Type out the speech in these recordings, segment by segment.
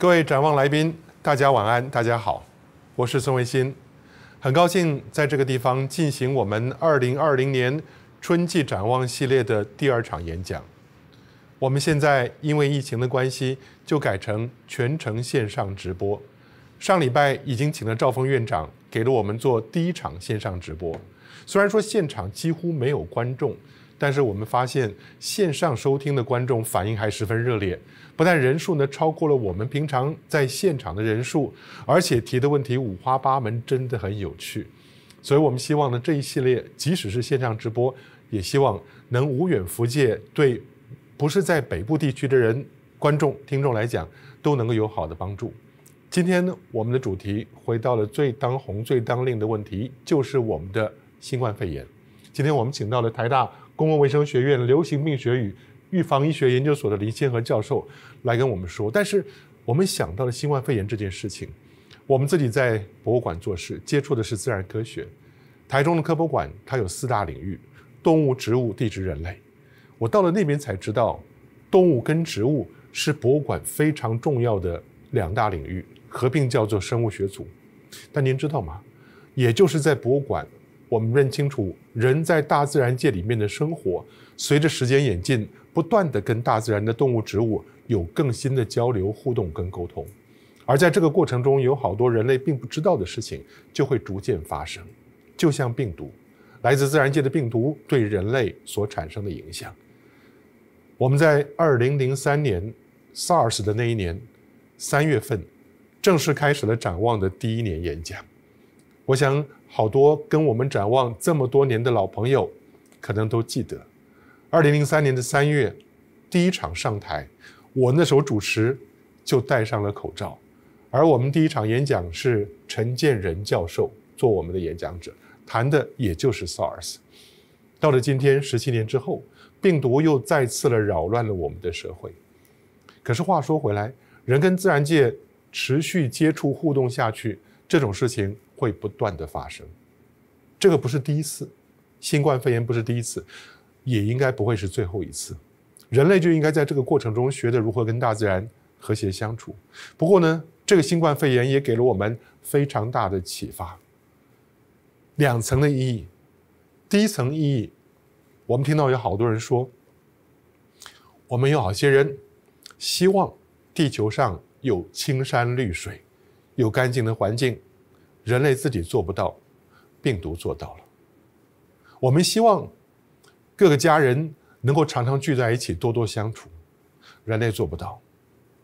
各位展望来宾，大家晚安，大家好，我是孙维新，很高兴在这个地方进行我们二零二零年春季展望系列的第二场演讲。我们现在因为疫情的关系，就改成全程线上直播。上礼拜已经请了赵峰院长，给了我们做第一场线上直播，虽然说现场几乎没有观众。但是我们发现线上收听的观众反应还十分热烈，不但人数呢超过了我们平常在现场的人数，而且提的问题五花八门，真的很有趣。所以我们希望呢这一系列即使是线上直播，也希望能无远弗届，对不是在北部地区的人观众听众来讲都能够有好的帮助。今天呢我们的主题回到了最当红最当令的问题，就是我们的新冠肺炎。今天我们请到了台大。公共卫生学院流行病学与预防医学研究所的林先和教授来跟我们说，但是我们想到了新冠肺炎这件事情。我们自己在博物馆做事，接触的是自然科学。台中的科博馆它有四大领域：动物、植物、地质、人类。我到了那边才知道，动物跟植物是博物馆非常重要的两大领域，合并叫做生物学组。但您知道吗？也就是在博物馆。我们认清楚人在大自然界里面的生活，随着时间演进，不断的跟大自然的动物、植物有更新的交流、互动跟沟通，而在这个过程中，有好多人类并不知道的事情就会逐渐发生。就像病毒，来自自然界的病毒对人类所产生的影响。我们在二零零三年 SARS 的那一年三月份，正式开始了展望的第一年演讲。我想。好多跟我们展望这么多年的老朋友，可能都记得，二零零三年的三月，第一场上台，我那时候主持，就戴上了口罩，而我们第一场演讲是陈建仁教授做我们的演讲者，谈的也就是 SARS。到了今天十七年之后，病毒又再次了扰乱了我们的社会。可是话说回来，人跟自然界持续接触互动下去，这种事情。会不断的发生，这个不是第一次，新冠肺炎不是第一次，也应该不会是最后一次。人类就应该在这个过程中学着如何跟大自然和谐相处。不过呢，这个新冠肺炎也给了我们非常大的启发，两层的意义。第一层意义，我们听到有好多人说，我们有好些人希望地球上有青山绿水，有干净的环境。人类自己做不到，病毒做到了。我们希望各个家人能够常常聚在一起，多多相处。人类做不到，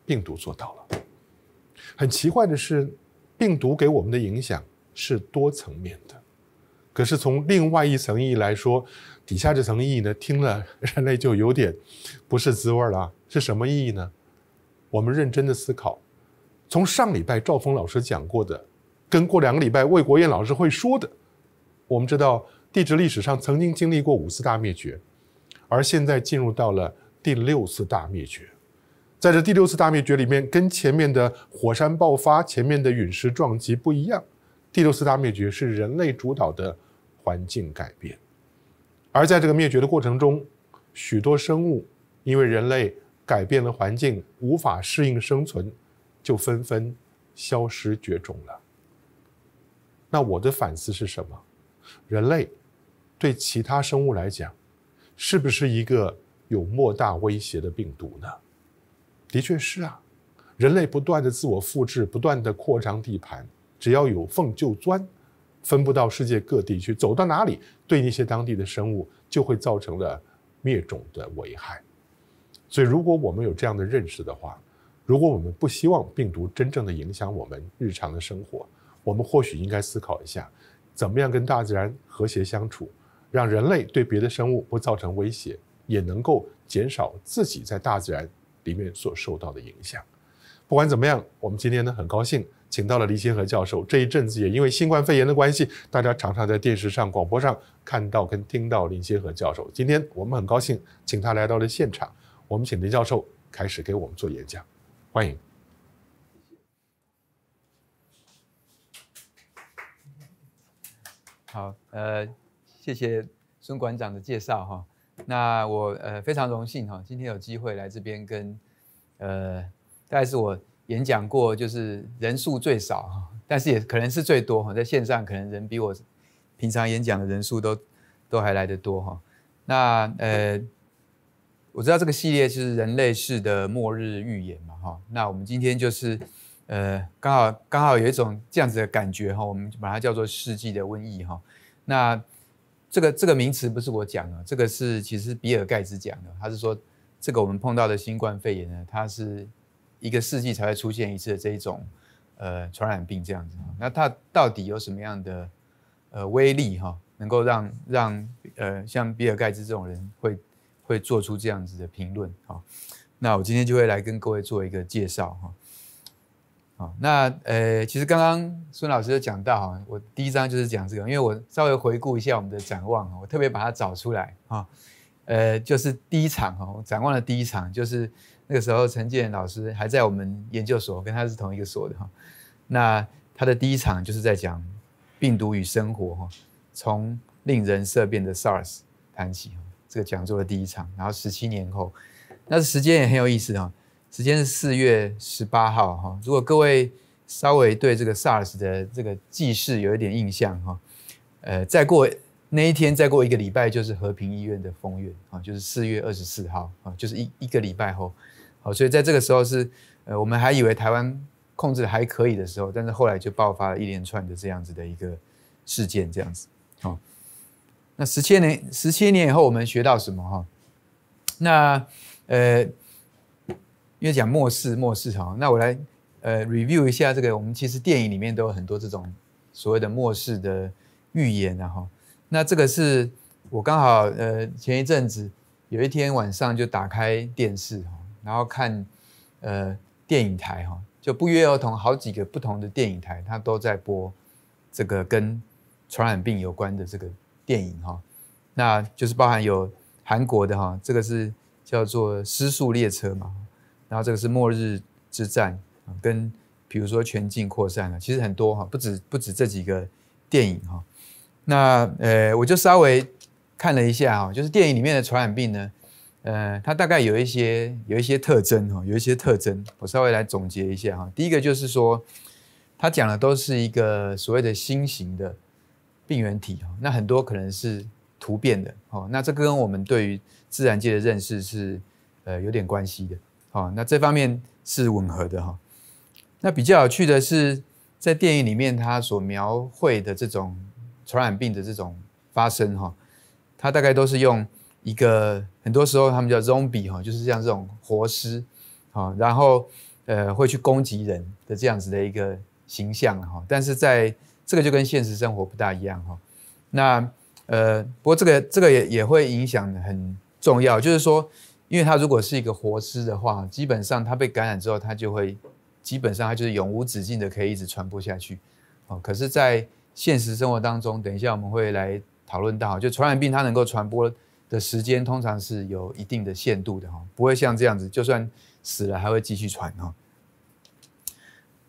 病毒做到了。很奇怪的是，病毒给我们的影响是多层面的。可是从另外一层意义来说，底下这层意义呢，听了人类就有点不是滋味儿了。是什么意义呢？我们认真的思考，从上礼拜赵峰老师讲过的。跟过两个礼拜，魏国燕老师会说的。我们知道，地质历史上曾经经历过五次大灭绝，而现在进入到了第六次大灭绝。在这第六次大灭绝里面，跟前面的火山爆发、前面的陨石撞击不一样，第六次大灭绝是人类主导的环境改变。而在这个灭绝的过程中，许多生物因为人类改变了环境，无法适应生存，就纷纷消失绝种了。那我的反思是什么？人类对其他生物来讲，是不是一个有莫大威胁的病毒呢？的确是啊，人类不断的自我复制，不断的扩张地盘，只要有缝就钻，分布到世界各地去，走到哪里，对那些当地的生物就会造成了灭种的危害。所以，如果我们有这样的认识的话，如果我们不希望病毒真正的影响我们日常的生活。我们或许应该思考一下，怎么样跟大自然和谐相处，让人类对别的生物不造成威胁，也能够减少自己在大自然里面所受到的影响。不管怎么样，我们今天呢很高兴请到了林先和教授。这一阵子也因为新冠肺炎的关系，大家常常在电视上、广播上看到跟听到林先和教授。今天我们很高兴请他来到了现场，我们请林教授开始给我们做演讲，欢迎。好，呃，谢谢孙馆长的介绍哈。那我呃非常荣幸哈，今天有机会来这边跟呃，大概是我演讲过就是人数最少，哈，但是也可能是最多哈，在线上可能人比我平常演讲的人数都都还来得多哈。那呃，我知道这个系列是人类式的末日预言嘛哈。那我们今天就是。呃，刚好刚好有一种这样子的感觉哈，我们把它叫做世纪的瘟疫哈。那这个这个名词不是我讲的，这个是其实比尔盖茨讲的，他是说这个我们碰到的新冠肺炎呢，它是一个世纪才会出现一次的这种呃传染病这样子。那它到底有什么样的呃威力哈，能够让让呃像比尔盖茨这种人会会做出这样子的评论哈？那我今天就会来跟各位做一个介绍哈。那呃，其实刚刚孙老师有讲到哈，我第一章就是讲这个，因为我稍微回顾一下我们的展望我特别把它找出来哈，呃，就是第一场哦，展望的第一场就是那个时候陈建老师还在我们研究所，跟他是同一个所的哈，那他的第一场就是在讲病毒与生活哈，从令人色变的 SARS 谈起这个讲座的第一场，然后十七年后，那时间也很有意思哈。时间是四月十八号，哈。如果各位稍微对这个 SARS 的这个记事有一点印象，哈，呃，再过那一天，再过一个礼拜就是和平医院的封院啊，就是四月二十四号啊，就是一一个礼拜后，好，所以在这个时候是，呃，我们还以为台湾控制还可以的时候，但是后来就爆发了一连串的这样子的一个事件，这样子，好。那十七年，十七年以后，我们学到什么？哈，那呃。因为讲末世，末世哈，那我来呃 review 一下这个，我们其实电影里面都有很多这种所谓的末世的预言啊哈。那这个是我刚好呃前一阵子有一天晚上就打开电视哈，然后看呃电影台哈，就不约而同好几个不同的电影台，它都在播这个跟传染病有关的这个电影哈。那就是包含有韩国的哈，这个是叫做《失速列车》嘛。然后这个是末日之战，跟比如说全境扩散啊，其实很多哈，不止不止这几个电影哈。那呃，我就稍微看了一下哈，就是电影里面的传染病呢，呃，它大概有一些有一些特征哈，有一些特征，我稍微来总结一下哈。第一个就是说，它讲的都是一个所谓的新型的病原体哈，那很多可能是突变的哦，那这跟我们对于自然界的认识是呃有点关系的。哦，那这方面是吻合的哈。那比较有趣的是，在电影里面，它所描绘的这种传染病的这种发生哈，它大概都是用一个很多时候他们叫 zombie 哈，就是像这种活尸，好，然后呃会去攻击人的这样子的一个形象哈。但是在这个就跟现实生活不大一样哈。那呃，不过这个这个也也会影响很重要，就是说。因为它如果是一个活尸的话，基本上它被感染之后，它就会，基本上它就是永无止境的，可以一直传播下去，哦。可是，在现实生活当中，等一下我们会来讨论到，就传染病它能够传播的时间，通常是有一定的限度的，哈，不会像这样子，就算死了还会继续传，哦。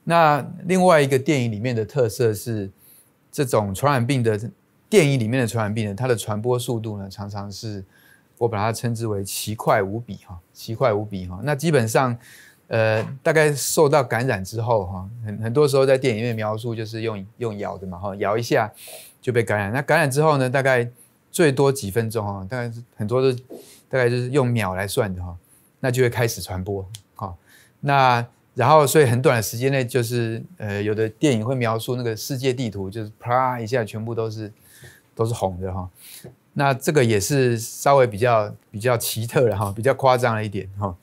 那另外一个电影里面的特色是，这种传染病的电影里面的传染病呢，它的传播速度呢，常常是。我把它称之为奇快无比哈，奇快无比哈。那基本上，呃，大概受到感染之后哈，很很多时候在电影院描述就是用用咬的嘛哈，咬一下就被感染。那感染之后呢，大概最多几分钟哈，大概是很多都大概就是用秒来算的哈，那就会开始传播哈。那然后所以很短的时间内就是呃，有的电影会描述那个世界地图就是啪一下全部都是都是红的哈。那这个也是稍微比较比较奇特的哈，比较夸张了一点哈。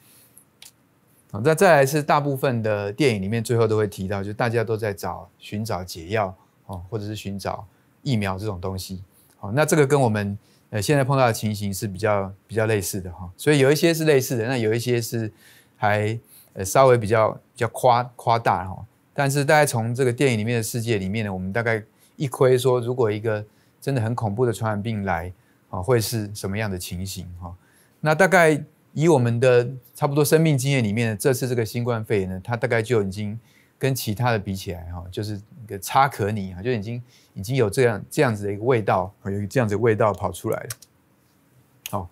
好，那再来是大部分的电影里面最后都会提到，就大家都在找寻找解药哦，或者是寻找疫苗这种东西。好，那这个跟我们呃现在碰到的情形是比较比较类似的哈。所以有一些是类似的，那有一些是还呃稍微比较比较夸夸大哈。但是大概从这个电影里面的世界里面呢，我们大概一窥说，如果一个真的很恐怖的传染病来。啊，会是什么样的情形？哈，那大概以我们的差不多生命经验里面，这次这个新冠肺炎呢，它大概就已经跟其他的比起来，哈，就是一个差可拟啊，就已经已经有这样这样子的一个味道，有这样子的味道跑出来了。好，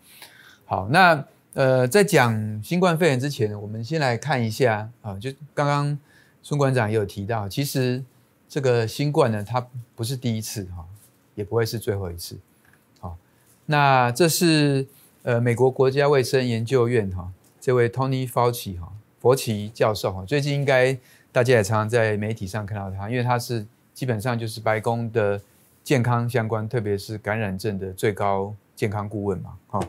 好，那呃，在讲新冠肺炎之前，我们先来看一下啊，就刚刚孙馆长也有提到，其实这个新冠呢，它不是第一次哈，也不会是最后一次。那这是呃美国国家卫生研究院哈，这位 Tony Fauci 哈，佛奇教授哈，最近应该大家也常常在媒体上看到他，因为他是基本上就是白宫的健康相关，特别是感染症的最高健康顾问嘛。哦。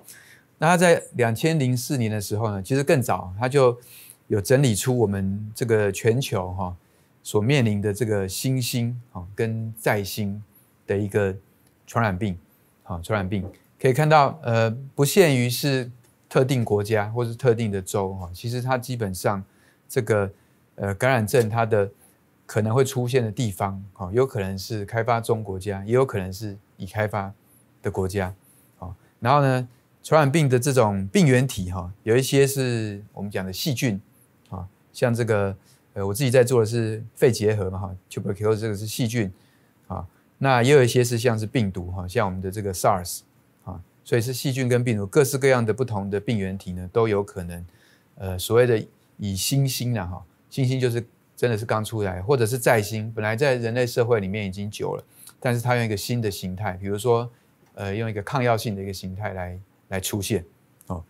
那他在两千零四年的时候呢，其实更早他就有整理出我们这个全球哈所面临的这个新兴哦、跟在新的一个传染病哦、传染病。可以看到，呃，不限于是特定国家或是特定的州，哈，其实它基本上这个呃感染症它的可能会出现的地方，哈，有可能是开发中国家，也有可能是已开发的国家，啊，然后呢，传染病的这种病原体，哈，有一些是我们讲的细菌，啊，像这个呃我自己在做的是肺结核嘛，哈，tuberculosis 这个是细菌，啊，那也有一些是像是病毒，哈，像我们的这个 SARS。所以是细菌跟病毒，各式各样的不同的病原体呢，都有可能，呃，所谓的以新星啊，哈，新星就是真的是刚出来，或者是在新，本来在人类社会里面已经久了，但是它用一个新的形态，比如说，呃，用一个抗药性的一个形态来来出现，哦，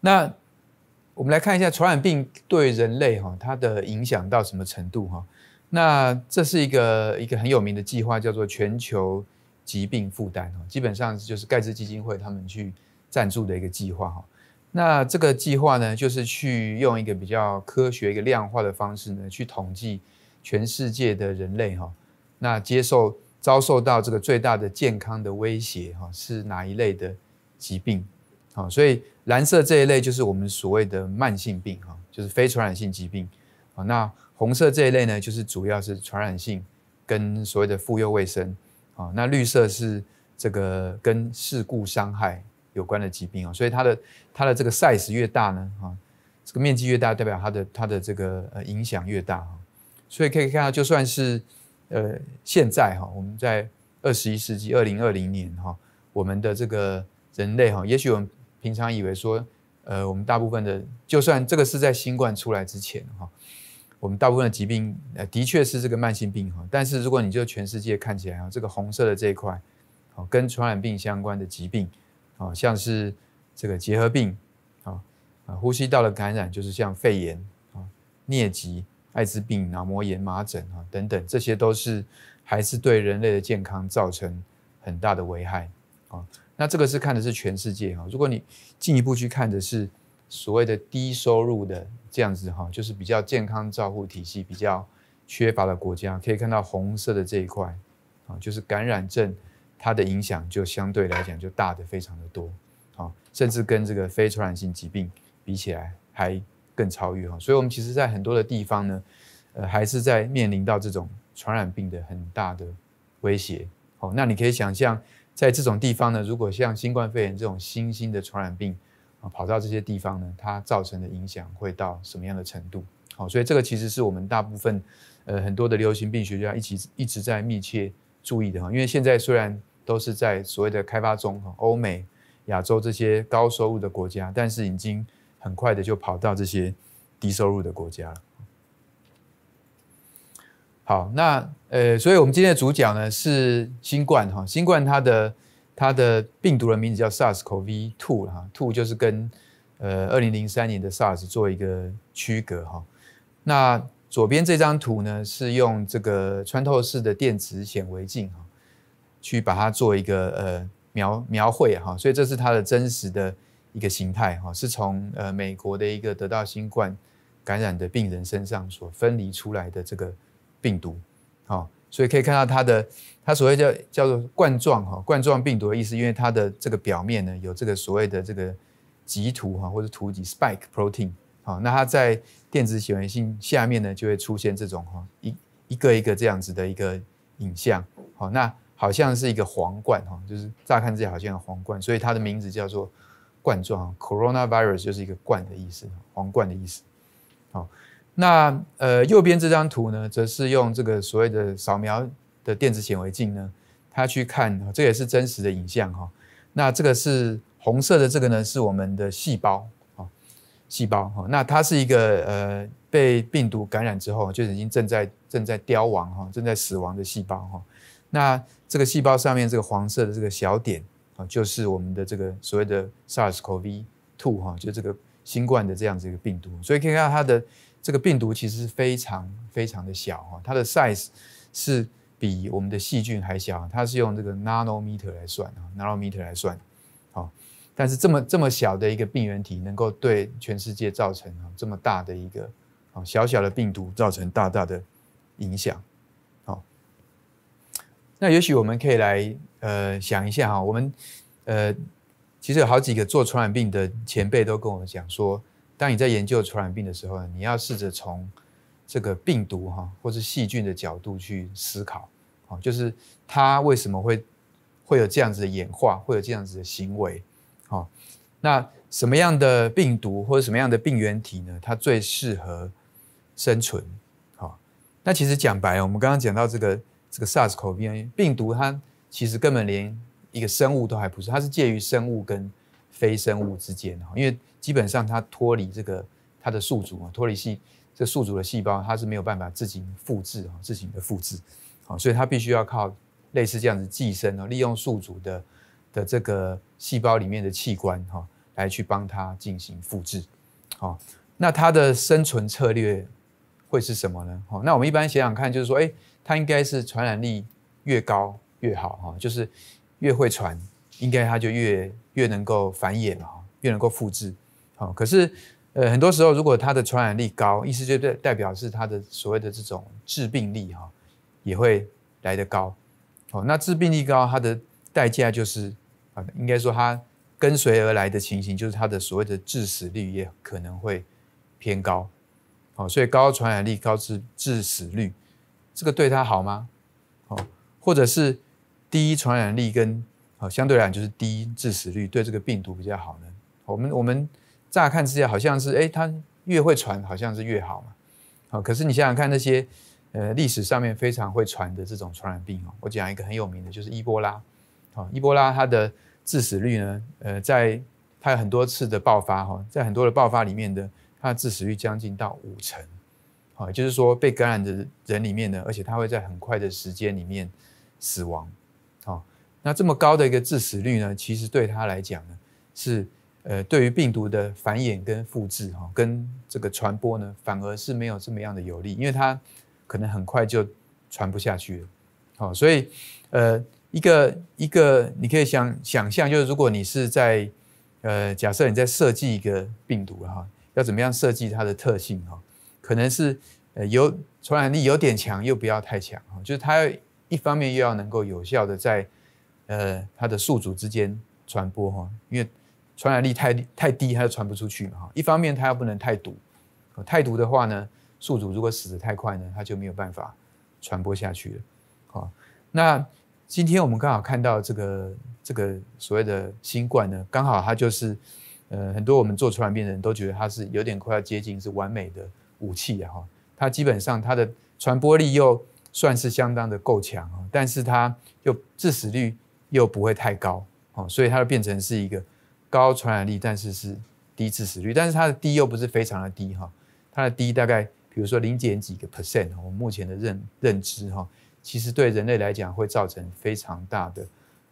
那我们来看一下传染病对人类哈它的影响到什么程度哈，那这是一个一个很有名的计划叫做全球。疾病负担基本上就是盖茨基金会他们去赞助的一个计划哈。那这个计划呢，就是去用一个比较科学、一个量化的方式呢，去统计全世界的人类哈，那接受遭受到这个最大的健康的威胁哈，是哪一类的疾病啊？所以蓝色这一类就是我们所谓的慢性病哈，就是非传染性疾病啊。那红色这一类呢，就是主要是传染性跟所谓的妇幼卫生。啊，那绿色是这个跟事故伤害有关的疾病啊，所以它的它的这个 size 越大呢，啊，这个面积越大，代表它的它的这个呃影响越大啊，所以可以看到，就算是呃现在哈，我们在二十一世纪二零二零年哈，我们的这个人类哈，也许我们平常以为说，呃，我们大部分的，就算这个是在新冠出来之前哈。我们大部分的疾病，呃，的确是这个慢性病哈。但是如果你就全世界看起来啊，这个红色的这一块，哦，跟传染病相关的疾病，啊，像是这个结核病，啊啊，呼吸道的感染，就是像肺炎啊、疟疾、艾滋病、脑膜炎、麻疹啊等等，这些都是还是对人类的健康造成很大的危害啊。那这个是看的是全世界哈。如果你进一步去看的是所谓的低收入的。这样子哈，就是比较健康照护体系比较缺乏的国家，可以看到红色的这一块，啊，就是感染症它的影响就相对来讲就大的非常的多，啊，甚至跟这个非传染性疾病比起来还更超越哈。所以，我们其实在很多的地方呢，呃，还是在面临到这种传染病的很大的威胁。哦，那你可以想象，在这种地方呢，如果像新冠肺炎这种新兴的传染病，啊，跑到这些地方呢，它造成的影响会到什么样的程度？好，所以这个其实是我们大部分呃很多的流行病学家一起一直在密切注意的哈。因为现在虽然都是在所谓的开发中哈，欧美、亚洲这些高收入的国家，但是已经很快的就跑到这些低收入的国家了。好，那呃，所以我们今天的主角呢是新冠哈，新冠它的。它的病毒的名字叫 SARS-CoV-2 了哈，two 就是跟呃二零零三年的 SARS 做一个区隔哈。那左边这张图呢是用这个穿透式的电子显微镜哈，去把它做一个呃描描绘哈，所以这是它的真实的一个形态哈，是从呃美国的一个得到新冠感染的病人身上所分离出来的这个病毒，好，所以可以看到它的。它所谓叫叫做冠状哈冠状病毒的意思，因为它的这个表面呢有这个所谓的这个棘突哈或者突起 spike protein，好，那它在电子显微镜下面呢就会出现这种哈一一个一个这样子的一个影像，好，那好像是一个皇冠哈，就是乍看之下好像皇冠，所以它的名字叫做冠状 coronavirus 就是一个冠的意思皇冠的意思，好，那呃右边这张图呢，则是用这个所谓的扫描。的电子显微镜呢，它去看，这也是真实的影像哈。那这个是红色的，这个呢是我们的细胞啊，细胞哈。那它是一个呃被病毒感染之后就已经正在正在凋亡哈，正在死亡的细胞哈。那这个细胞上面这个黄色的这个小点啊，就是我们的这个所谓的 SARS-CoV-2 哈，就这个新冠的这样子一个病毒。所以可以看到它的这个病毒其实非常非常的小哈，它的 size 是。比我们的细菌还小，它是用这个 nanometer 来算啊，t e r 来算，好，但是这么这么小的一个病原体，能够对全世界造成啊这么大的一个啊小小的病毒造成大大的影响，好，那也许我们可以来呃想一下哈，我们呃其实有好几个做传染病的前辈都跟我们讲说，当你在研究传染病的时候呢，你要试着从这个病毒哈，或是细菌的角度去思考，啊，就是它为什么会会有这样子的演化，会有这样子的行为，好，那什么样的病毒或者什么样的病原体呢？它最适合生存，好，那其实讲白，我们刚刚讲到这个这个 SARS 口边病毒，它其实根本连一个生物都还不是，它是介于生物跟非生物之间，因为基本上它脱离这个它的宿主啊，脱离系。这宿主的细胞，它是没有办法自己复制啊，自己的复制，好，所以它必须要靠类似这样子寄生哦，利用宿主的的这个细胞里面的器官哈，来去帮它进行复制，好，那它的生存策略会是什么呢？好，那我们一般想想看，就是说，哎，它应该是传染力越高越好哈，就是越会传，应该它就越越能够繁衍哈，越能够复制，好，可是。呃，很多时候如果它的传染力高，意思就代代表是它的所谓的这种致病力哈，也会来得高。好，那致病力高，它的代价就是啊，应该说它跟随而来的情形就是它的所谓的致死率也可能会偏高。好，所以高传染力高致致死率，这个对它好吗？好，或者是低传染力跟哦，相对来讲就是低致死率，对这个病毒比较好呢？我们我们。乍看之下好像是，哎，它越会传，好像是越好嘛。好，可是你想想看那些，呃，历史上面非常会传的这种传染病哦。我讲一个很有名的，就是伊波拉。好，伊波拉它的致死率呢，呃，在它有很多次的爆发哈，在很多的爆发里面的，它的致死率将近到五成。好，就是说被感染的人里面呢，而且它会在很快的时间里面死亡。好，那这么高的一个致死率呢，其实对它来讲呢是。呃，对于病毒的繁衍跟复制，哈，跟这个传播呢，反而是没有这么样的有利，因为它可能很快就传不下去了，好，所以，呃，一个一个你可以想想象，就是如果你是在，呃，假设你在设计一个病毒哈，要怎么样设计它的特性哈，可能是，呃，有传染力有点强，又不要太强，哈，就是它一方面又要能够有效的在，呃，它的宿主之间传播，哈，因为。传染力太太低，它就传不出去嘛。哈，一方面它又不能太毒，太毒的话呢，宿主如果死得太快呢，它就没有办法传播下去了。好，那今天我们刚好看到这个这个所谓的新冠呢，刚好它就是，呃，很多我们做传染病的人都觉得它是有点快要接近是完美的武器啊。它基本上它的传播力又算是相当的够强啊，但是它又致死率又不会太高哦，所以它就变成是一个。高传染力，但是是低致死率，但是它的低又不是非常的低哈，它的低大概比如说零点几个 percent，我们目前的认认知哈，其实对人类来讲会造成非常大的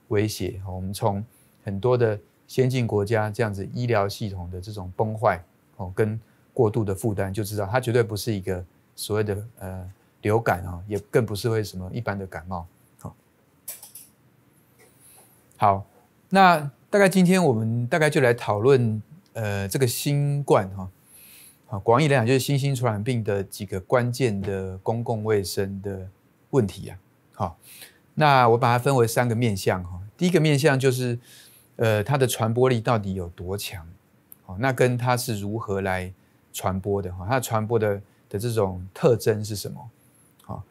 威胁哈。我们从很多的先进国家这样子医疗系统的这种崩坏哦，跟过度的负担就知道，它绝对不是一个所谓的呃流感啊，也更不是为什么一般的感冒好，好那。大概今天我们大概就来讨论，呃，这个新冠哈，啊，广义来讲就是新型传染病的几个关键的公共卫生的问题啊，好，那我把它分为三个面向哈，第一个面向就是，呃，它的传播力到底有多强，好，那跟它是如何来传播的哈，它传播的的这种特征是什么，好，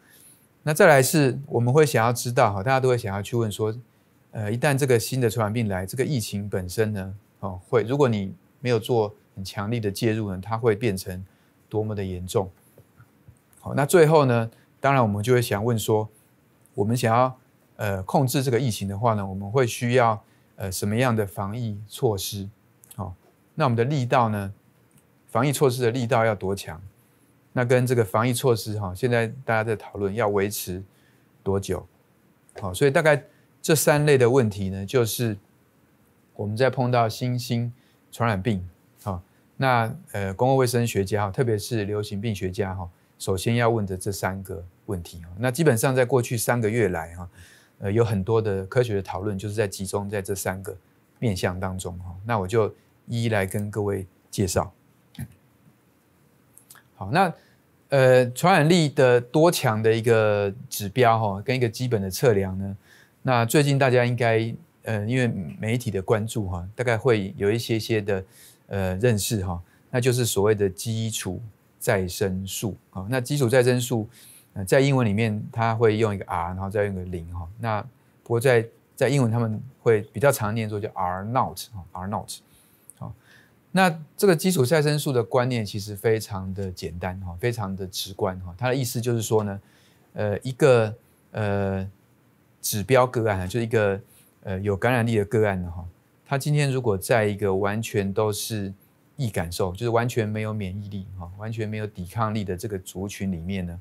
那再来是我们会想要知道哈，大家都会想要去问说。呃，一旦这个新的传染病来，这个疫情本身呢，哦，会如果你没有做很强力的介入呢，它会变成多么的严重？好，那最后呢，当然我们就会想问说，我们想要呃控制这个疫情的话呢，我们会需要呃什么样的防疫措施？好，那我们的力道呢，防疫措施的力道要多强？那跟这个防疫措施哈，现在大家在讨论要维持多久？好，所以大概。这三类的问题呢，就是我们在碰到新兴传染病，哈，那呃公共卫生学家哈，特别是流行病学家哈，首先要问的这三个问题啊。那基本上在过去三个月来哈，呃，有很多的科学的讨论，就是在集中在这三个面向当中哈。那我就一一来跟各位介绍。好，那呃，传染力的多强的一个指标哈，跟一个基本的测量呢？那最近大家应该呃，因为媒体的关注哈，大概会有一些些的呃认识哈，那就是所谓的基础再生数啊。那基础再生数呃，在英文里面它会用一个 R，然后再用个零哈。那不过在在英文他们会比较常念作叫 R not 啊，R not。好，那这个基础再生数的观念其实非常的简单哈，非常的直观哈。它的意思就是说呢，呃，一个呃。指标个案就是一个呃有感染力的个案的哈，他今天如果在一个完全都是易感受，就是完全没有免疫力哈，完全没有抵抗力的这个族群里面呢，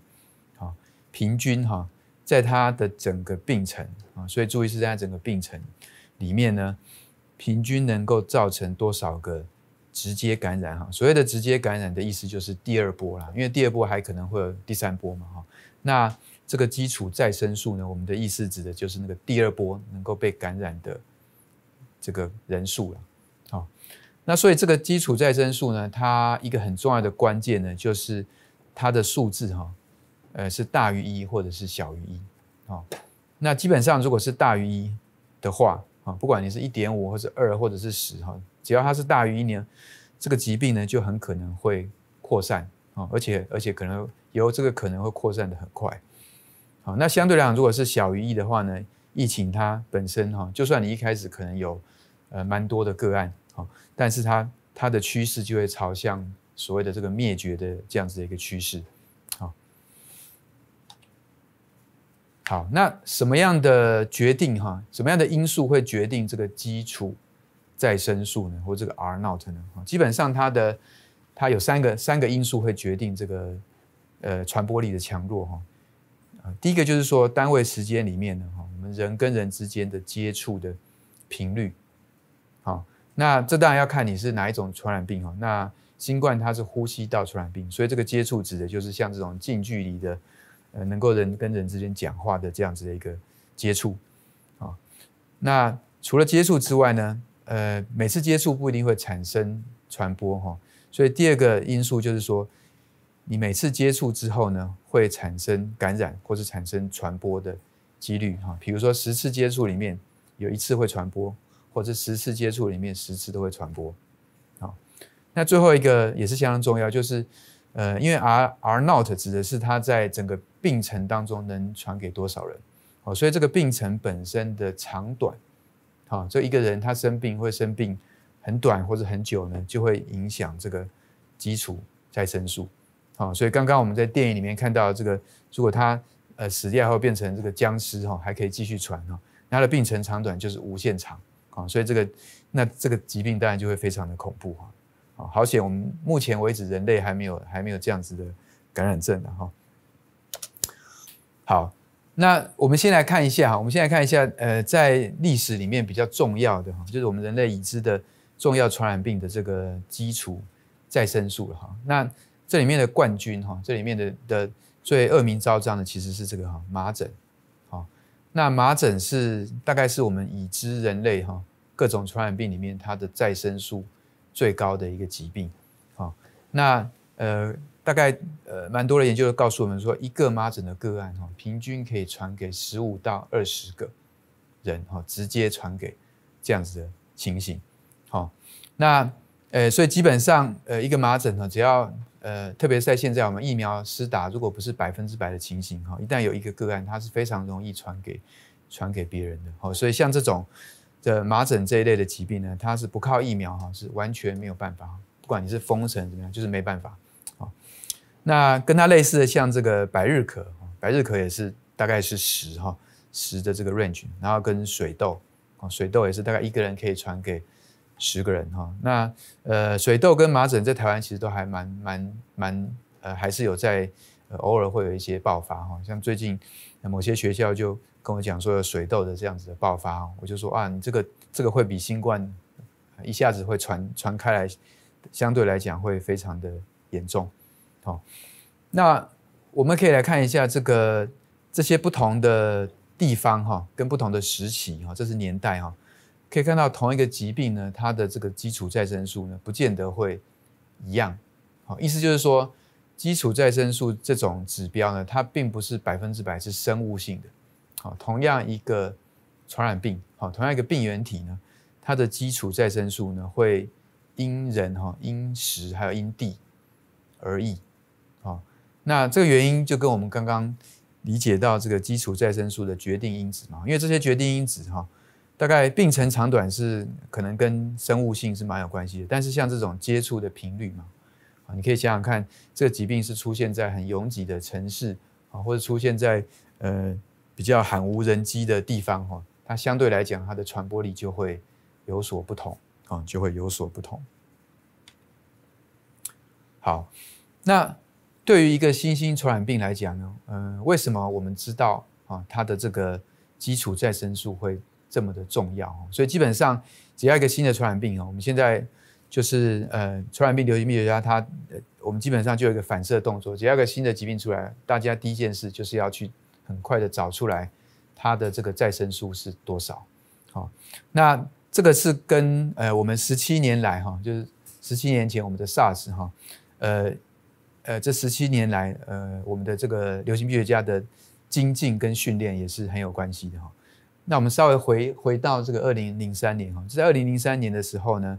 好平均哈，在他的整个病程啊，所以注意是在他整个病程里面呢，平均能够造成多少个直接感染哈？所谓的直接感染的意思就是第二波啦，因为第二波还可能会有第三波嘛哈，那。这个基础再生数呢，我们的意思指的就是那个第二波能够被感染的这个人数了。好，那所以这个基础再生数呢，它一个很重要的关键呢，就是它的数字哈，呃，是大于一或者是小于一。好，那基本上如果是大于一的话啊，不管你是一点五，或是二，或者是十哈，只要它是大于一呢，这个疾病呢就很可能会扩散啊，而且而且可能有这个可能会扩散的很快。好，那相对来讲，如果是小于一的话呢，疫情它本身哈，就算你一开始可能有呃蛮多的个案，好，但是它它的趋势就会朝向所谓的这个灭绝的这样子的一个趋势。好，好，那什么样的决定哈？什么样的因素会决定这个基础再生数呢？或这个 R not 呢？基本上它的它有三个三个因素会决定这个呃传播力的强弱哈。第一个就是说，单位时间里面呢，哈，我们人跟人之间的接触的频率，好，那这当然要看你是哪一种传染病哈。那新冠它是呼吸道传染病，所以这个接触指的就是像这种近距离的，呃，能够人跟人之间讲话的这样子的一个接触，啊。那除了接触之外呢，呃，每次接触不一定会产生传播哈，所以第二个因素就是说。你每次接触之后呢，会产生感染或是产生传播的几率哈。比如说十次接触里面有一次会传播，或者十次接触里面十次都会传播。好，那最后一个也是相当重要，就是呃，因为 R R not 指的是它在整个病程当中能传给多少人。哦，所以这个病程本身的长短，好，这一个人他生病会生病很短或者很久呢，就会影响这个基础再生数。好，所以刚刚我们在电影里面看到，这个如果他呃死掉后变成这个僵尸哈，还可以继续传哈，他的病程长短就是无限长啊，所以这个那这个疾病当然就会非常的恐怖哈。好险，我们目前为止人类还没有还没有这样子的感染症的哈。好，那我们先来看一下哈，我们先来看一下呃，在历史里面比较重要的哈，就是我们人类已知的重要传染病的这个基础再生数了哈。那这里面的冠军哈，这里面的的最恶名昭彰的其实是这个哈麻疹，好，那麻疹是大概是我们已知人类哈各种传染病里面它的再生数最高的一个疾病，好，那呃大概呃蛮多的研究告诉我们说，一个麻疹的个案哈，平均可以传给十五到二十个人哈，直接传给这样子的情形，好，那。呃，所以基本上，呃，一个麻疹呢，只要呃，特别是现在我们疫苗施打，如果不是百分之百的情形哈，一旦有一个个案，它是非常容易传给传给别人的。好，所以像这种的麻疹这一类的疾病呢，它是不靠疫苗哈，是完全没有办法，不管你是封城怎么样，就是没办法。好，那跟它类似的，像这个百日咳，百日咳也是大概是十哈十的这个 range，然后跟水痘啊，水痘也是大概一个人可以传给。十个人哈，那呃，水痘跟麻疹在台湾其实都还蛮蛮蛮呃，还是有在偶尔会有一些爆发哈，像最近某些学校就跟我讲说有水痘的这样子的爆发，我就说啊，你这个这个会比新冠一下子会传传开来，相对来讲会非常的严重好，那我们可以来看一下这个这些不同的地方哈，跟不同的时期哈，这是年代哈。可以看到，同一个疾病呢，它的这个基础再生数呢，不见得会一样。好，意思就是说，基础再生数这种指标呢，它并不是百分之百是生物性的。好，同样一个传染病，好，同样一个病原体呢，它的基础再生数呢，会因人、哈、因时还有因地而异。好，那这个原因就跟我们刚刚理解到这个基础再生数的决定因子嘛，因为这些决定因子哈。大概病程长短是可能跟生物性是蛮有关系的，但是像这种接触的频率嘛，啊，你可以想想看，这个疾病是出现在很拥挤的城市啊，或者出现在呃比较喊无人机的地方哈，它相对来讲它的传播力就会有所不同啊，就会有所不同。好，那对于一个新兴传染病来讲呢，嗯，为什么我们知道啊，它的这个基础再生数会？这么的重要，所以基本上只要一个新的传染病哦，我们现在就是呃，传染病流行病学家他，呃，我们基本上就有一个反射动作，只要一个新的疾病出来，大家第一件事就是要去很快的找出来它的这个再生数是多少。好，那这个是跟呃我们十七年来哈，就是十七年前我们的 SARS 哈，呃呃这十七年来呃我们的这个流行病学家的精进跟训练也是很有关系的哈。那我们稍微回回到这个二零零三年哈，在二零零三年的时候呢，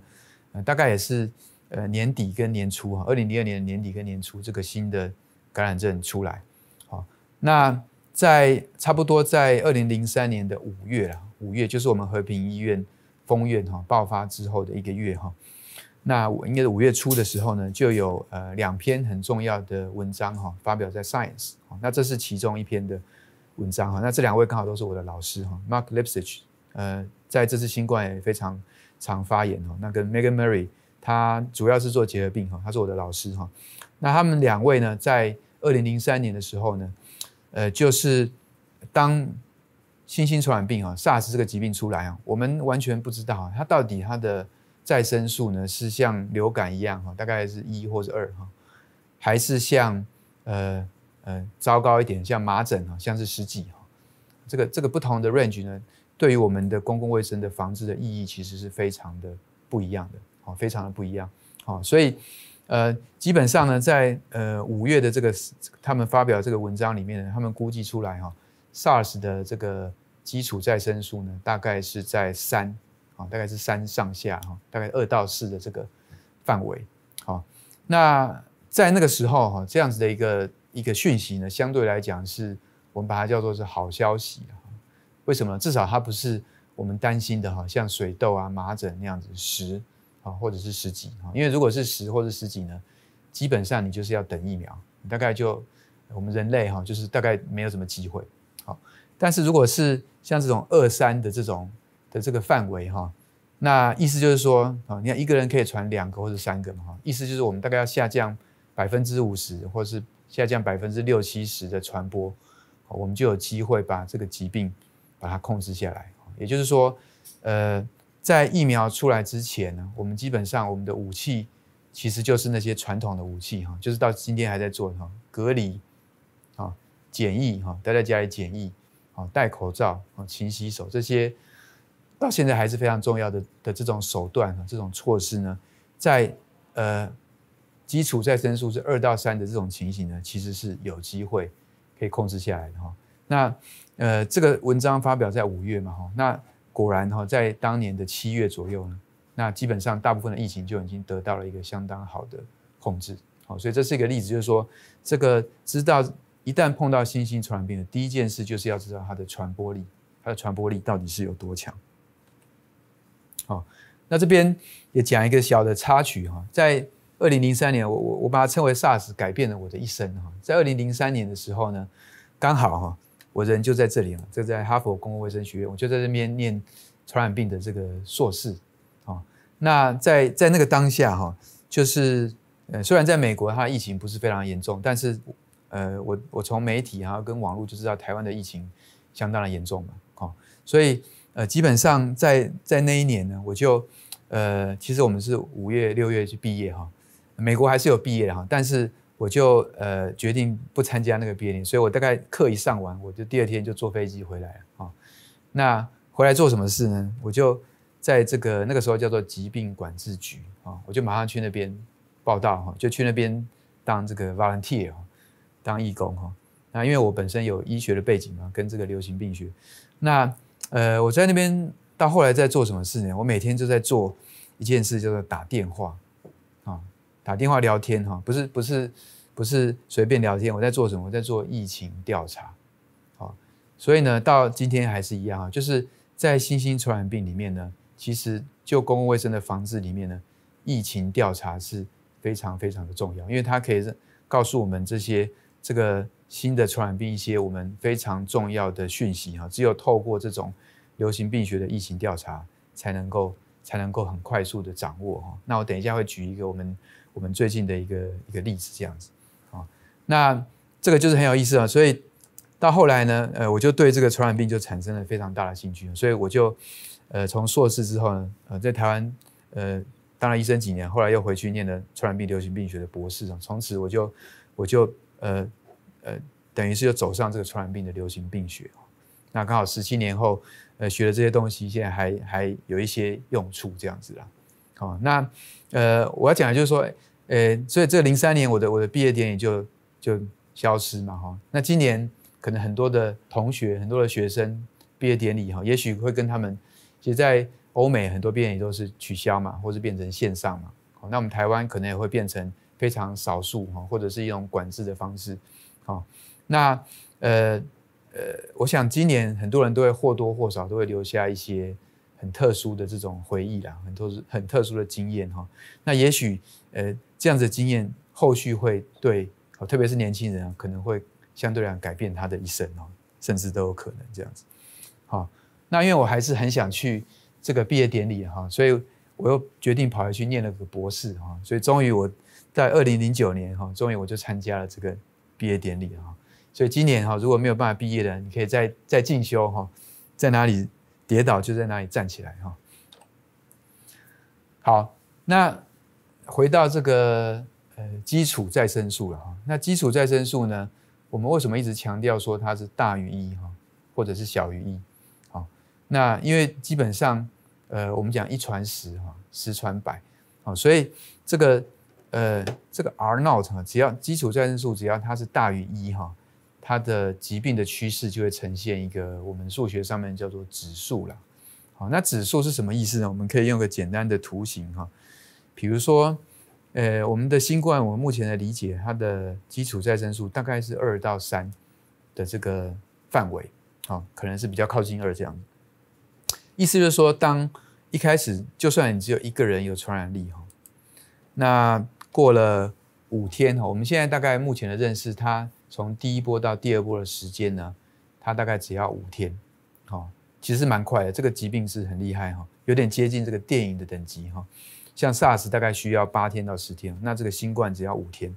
呃，大概也是呃年底跟年初哈，二零零二年年底跟年初这个新的感染症出来，好，那在差不多在二零零三年的五月啊，五月就是我们和平医院封院哈爆发之后的一个月哈，那我应该是五月初的时候呢，就有呃两篇很重要的文章哈发表在 Science，那这是其中一篇的。文章哈，那这两位刚好都是我的老师哈，Mark l i p s c h i t 呃，在这次新冠也非常常发言哦。那跟 Megan Murray，他主要是做结核病哈，他是我的老师哈。那他们两位呢，在二零零三年的时候呢，呃，就是当新型传染病哈，SARS 这个疾病出来啊，我们完全不知道它到底它的再生数呢是像流感一样哈，大概是一或者二哈，还是像呃。呃，糟糕一点，像麻疹啊，像是湿疹啊，这个这个不同的 range 呢，对于我们的公共卫生的防治的意义，其实是非常的不一样的，哦，非常的不一样，哦，所以，呃，基本上呢，在呃五月的这个他们发表这个文章里面呢，他们估计出来哈，SARS 的这个基础再生数呢，大概是在三，啊，大概是三上下，哈，大概二到四的这个范围，好，那在那个时候哈，这样子的一个。一个讯息呢，相对来讲是我们把它叫做是好消息为什么？至少它不是我们担心的哈，像水痘啊、麻疹那样子十啊或者是十几啊，因为如果是十或者十几呢，基本上你就是要等疫苗，大概就我们人类哈就是大概没有什么机会好。但是如果是像这种二三的这种的这个范围哈，那意思就是说啊，你看一个人可以传两个或者三个嘛哈，意思就是我们大概要下降百分之五十或是。下降百分之六七十的传播，我们就有机会把这个疾病把它控制下来。也就是说，呃，在疫苗出来之前呢，我们基本上我们的武器其实就是那些传统的武器哈，就是到今天还在做哈隔离，啊检疫哈，待在家里检疫，啊戴口罩啊，勤洗手这些，到现在还是非常重要的的这种手段啊，这种措施呢，在呃。基础再生数是二到三的这种情形呢，其实是有机会可以控制下来的哈。那呃，这个文章发表在五月嘛哈，那果然哈，在当年的七月左右呢，那基本上大部分的疫情就已经得到了一个相当好的控制。好，所以这是一个例子，就是说这个知道一旦碰到新型传染病的第一件事，就是要知道它的传播力，它的传播力到底是有多强。好，那这边也讲一个小的插曲哈，在。二零零三年，我我我把它称为 SARS，改变了我的一生哈。在二零零三年的时候呢，刚好哈，我人就在这里了，就在哈佛公共卫生学院，我就在这边念传染病的这个硕士啊。那在在那个当下哈，就是呃，虽然在美国它疫情不是非常严重，但是呃，我我从媒体哈跟网络就知道台湾的疫情相当的严重嘛，哈。所以呃，基本上在在那一年呢，我就呃，其实我们是五月六月去毕业哈。美国还是有毕业的哈，但是我就呃决定不参加那个毕业礼，所以我大概课一上完，我就第二天就坐飞机回来了啊。那回来做什么事呢？我就在这个那个时候叫做疾病管制局啊，我就马上去那边报道哈，就去那边当这个 volunteer，当义工哈。那因为我本身有医学的背景嘛，跟这个流行病学。那呃我在那边到后来在做什么事呢？我每天就在做一件事，叫做打电话。打电话聊天哈，不是不是不是随便聊天，我在做什么？我在做疫情调查，好，所以呢，到今天还是一样啊，就是在新兴传染病里面呢，其实就公共卫生的防治里面呢，疫情调查是非常非常的重要，因为它可以告诉我们这些这个新的传染病一些我们非常重要的讯息哈，只有透过这种流行病学的疫情调查，才能够才能够很快速的掌握哈。那我等一下会举一个我们。我们最近的一个一个例子这样子啊，那这个就是很有意思啊，所以到后来呢，呃，我就对这个传染病就产生了非常大的兴趣，所以我就呃从硕士之后呢，呃，在台湾呃，当了医生几年，后来又回去念了传染病流行病学的博士啊，从此我就我就呃呃，等于是就走上这个传染病的流行病学那刚好十七年后呃学的这些东西，现在还还有一些用处这样子啦。好，那呃，我要讲的就是说，呃，所以这零三年我的我的毕业典礼就就消失嘛，哈。那今年可能很多的同学、很多的学生毕业典礼哈，也许会跟他们，其实，在欧美很多毕业典礼都是取消嘛，或是变成线上嘛。哦、那我们台湾可能也会变成非常少数哈，或者是一种管制的方式。好，那呃呃，我想今年很多人都会或多或少都会留下一些。很特殊的这种回忆啦，很多很特殊的经验哈。那也许呃这样子经验后续会对，特别是年轻人啊，可能会相对来讲改变他的一生哦，甚至都有可能这样子。好，那因为我还是很想去这个毕业典礼哈，所以我又决定跑下去念了个博士哈，所以终于我在二零零九年哈，终于我就参加了这个毕业典礼哈。所以今年哈如果没有办法毕业的，你可以再再进修哈，在哪里？跌倒就在那里站起来哈。好，那回到这个呃基础再生数了哈。那基础再生数呢，我们为什么一直强调说它是大于一哈，或者是小于一？好，那因为基本上呃我们讲一传十哈，十传百，好，所以这个呃这个 R note 哈，只要基础再生数只要它是大于一哈。它的疾病的趋势就会呈现一个我们数学上面叫做指数了。好，那指数是什么意思呢？我们可以用个简单的图形哈，比如说，呃，我们的新冠，我们目前的理解，它的基础再生数大概是二到三的这个范围，好，可能是比较靠近二这样。意思就是说，当一开始就算你只有一个人有传染力哈，那过了。五天哈，我们现在大概目前的认识，它从第一波到第二波的时间呢，它大概只要五天，哦，其实蛮快的。这个疾病是很厉害哈，有点接近这个电影的等级哈。像 SARS 大概需要八天到十天，那这个新冠只要五天，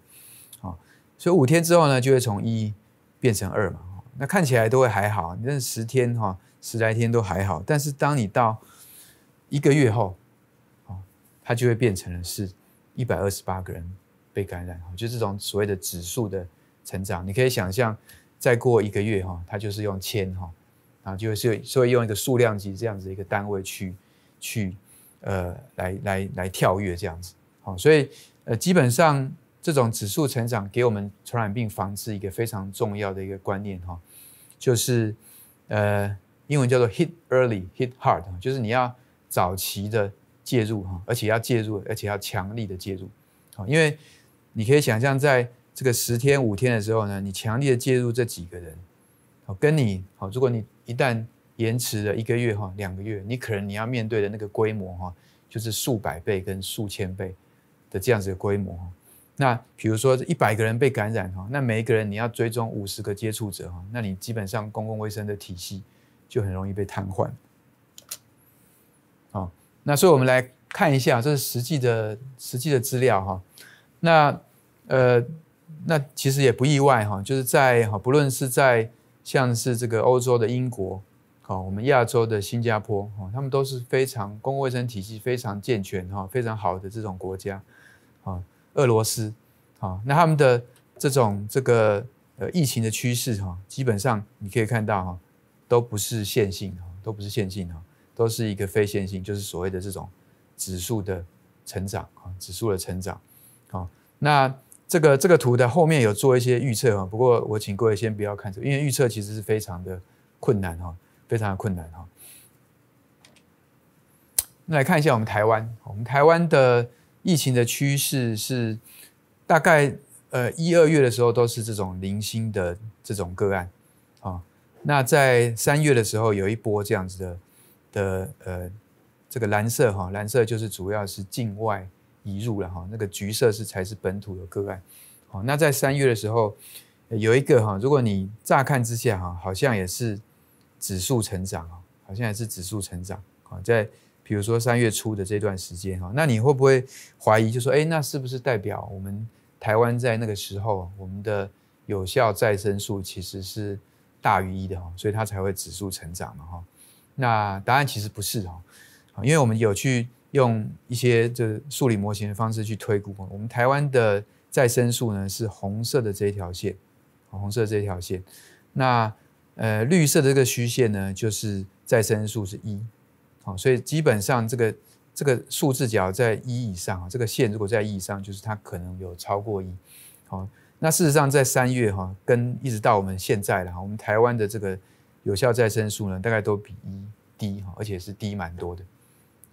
啊，所以五天之后呢，就会从一变成二嘛。那看起来都会还好，你识十天哈，十来天都还好，但是当你到一个月后，啊，它就会变成了是一百二十八个人。被感染就这种所谓的指数的成长，你可以想象，再过一个月哈，它就是用千哈，啊，就是所以用一个数量级这样子一个单位去去呃来来来跳跃这样子，好，所以呃基本上这种指数成长给我们传染病防治一个非常重要的一个观念哈，就是呃英文叫做 hit early, hit hard，就是你要早期的介入哈，而且要介入，而且要强力的介入，因为。你可以想象，在这个十天五天的时候呢，你强烈的介入这几个人，好，跟你好，如果你一旦延迟了一个月哈，两个月，你可能你要面对的那个规模哈，就是数百倍跟数千倍的这样子的规模。那比如说一百个人被感染哈，那每一个人你要追踪五十个接触者哈，那你基本上公共卫生的体系就很容易被瘫痪。好，那所以我们来看一下，这是实际的实际的资料哈，那。呃，那其实也不意外哈，就是在哈，不论是在像是这个欧洲的英国，好，我们亚洲的新加坡，哈，他们都是非常公共卫生体系非常健全哈，非常好的这种国家，啊，俄罗斯，啊，那他们的这种这个呃疫情的趋势哈，基本上你可以看到哈，都不是线性哈，都不是线性的，都是一个非线性，就是所谓的这种指数的成长啊，指数的成长，啊，那。这个这个图的后面有做一些预测啊，不过我请各位先不要看这个，因为预测其实是非常的困难哈，非常的困难哈。那来看一下我们台湾，我们台湾的疫情的趋势是大概呃一、二月的时候都是这种零星的这种个案啊，那在三月的时候有一波这样子的的呃这个蓝色哈，蓝色就是主要是境外。移入了哈，那个橘色是才是本土的个案，好，那在三月的时候有一个哈，如果你乍看之下哈，好像也是指数成长啊，好像也是指数成长啊，在比如说三月初的这段时间哈，那你会不会怀疑就说，哎，那是不是代表我们台湾在那个时候我们的有效再生数其实是大于一的哈，所以它才会指数成长嘛哈？那答案其实不是哈，因为我们有去。用一些就是数理模型的方式去推估，我们台湾的再生数呢是红色的这一条线，红色这一条线，那呃绿色的这个虚线呢就是再生数是一，好，所以基本上这个这个数字角在一以上，啊，这个线如果在一以上，就是它可能有超过一，好，那事实上在三月哈跟一直到我们现在了哈，我们台湾的这个有效再生数呢大概都比一低，而且是低蛮多的。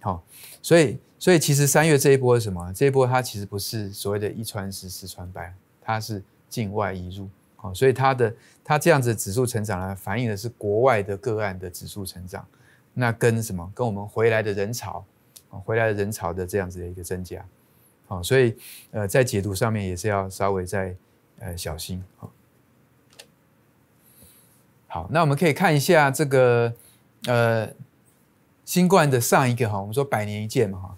好，所以所以其实三月这一波是什么？这一波它其实不是所谓的一传十十传百，它是境外移入。哦，所以它的它这样子指数成长呢，反映的是国外的个案的指数成长，那跟什么？跟我们回来的人潮，回来的人潮的这样子的一个增加。好，所以呃，在解读上面也是要稍微再呃小心。好，那我们可以看一下这个呃。新冠的上一个哈，我们说百年一见嘛哈，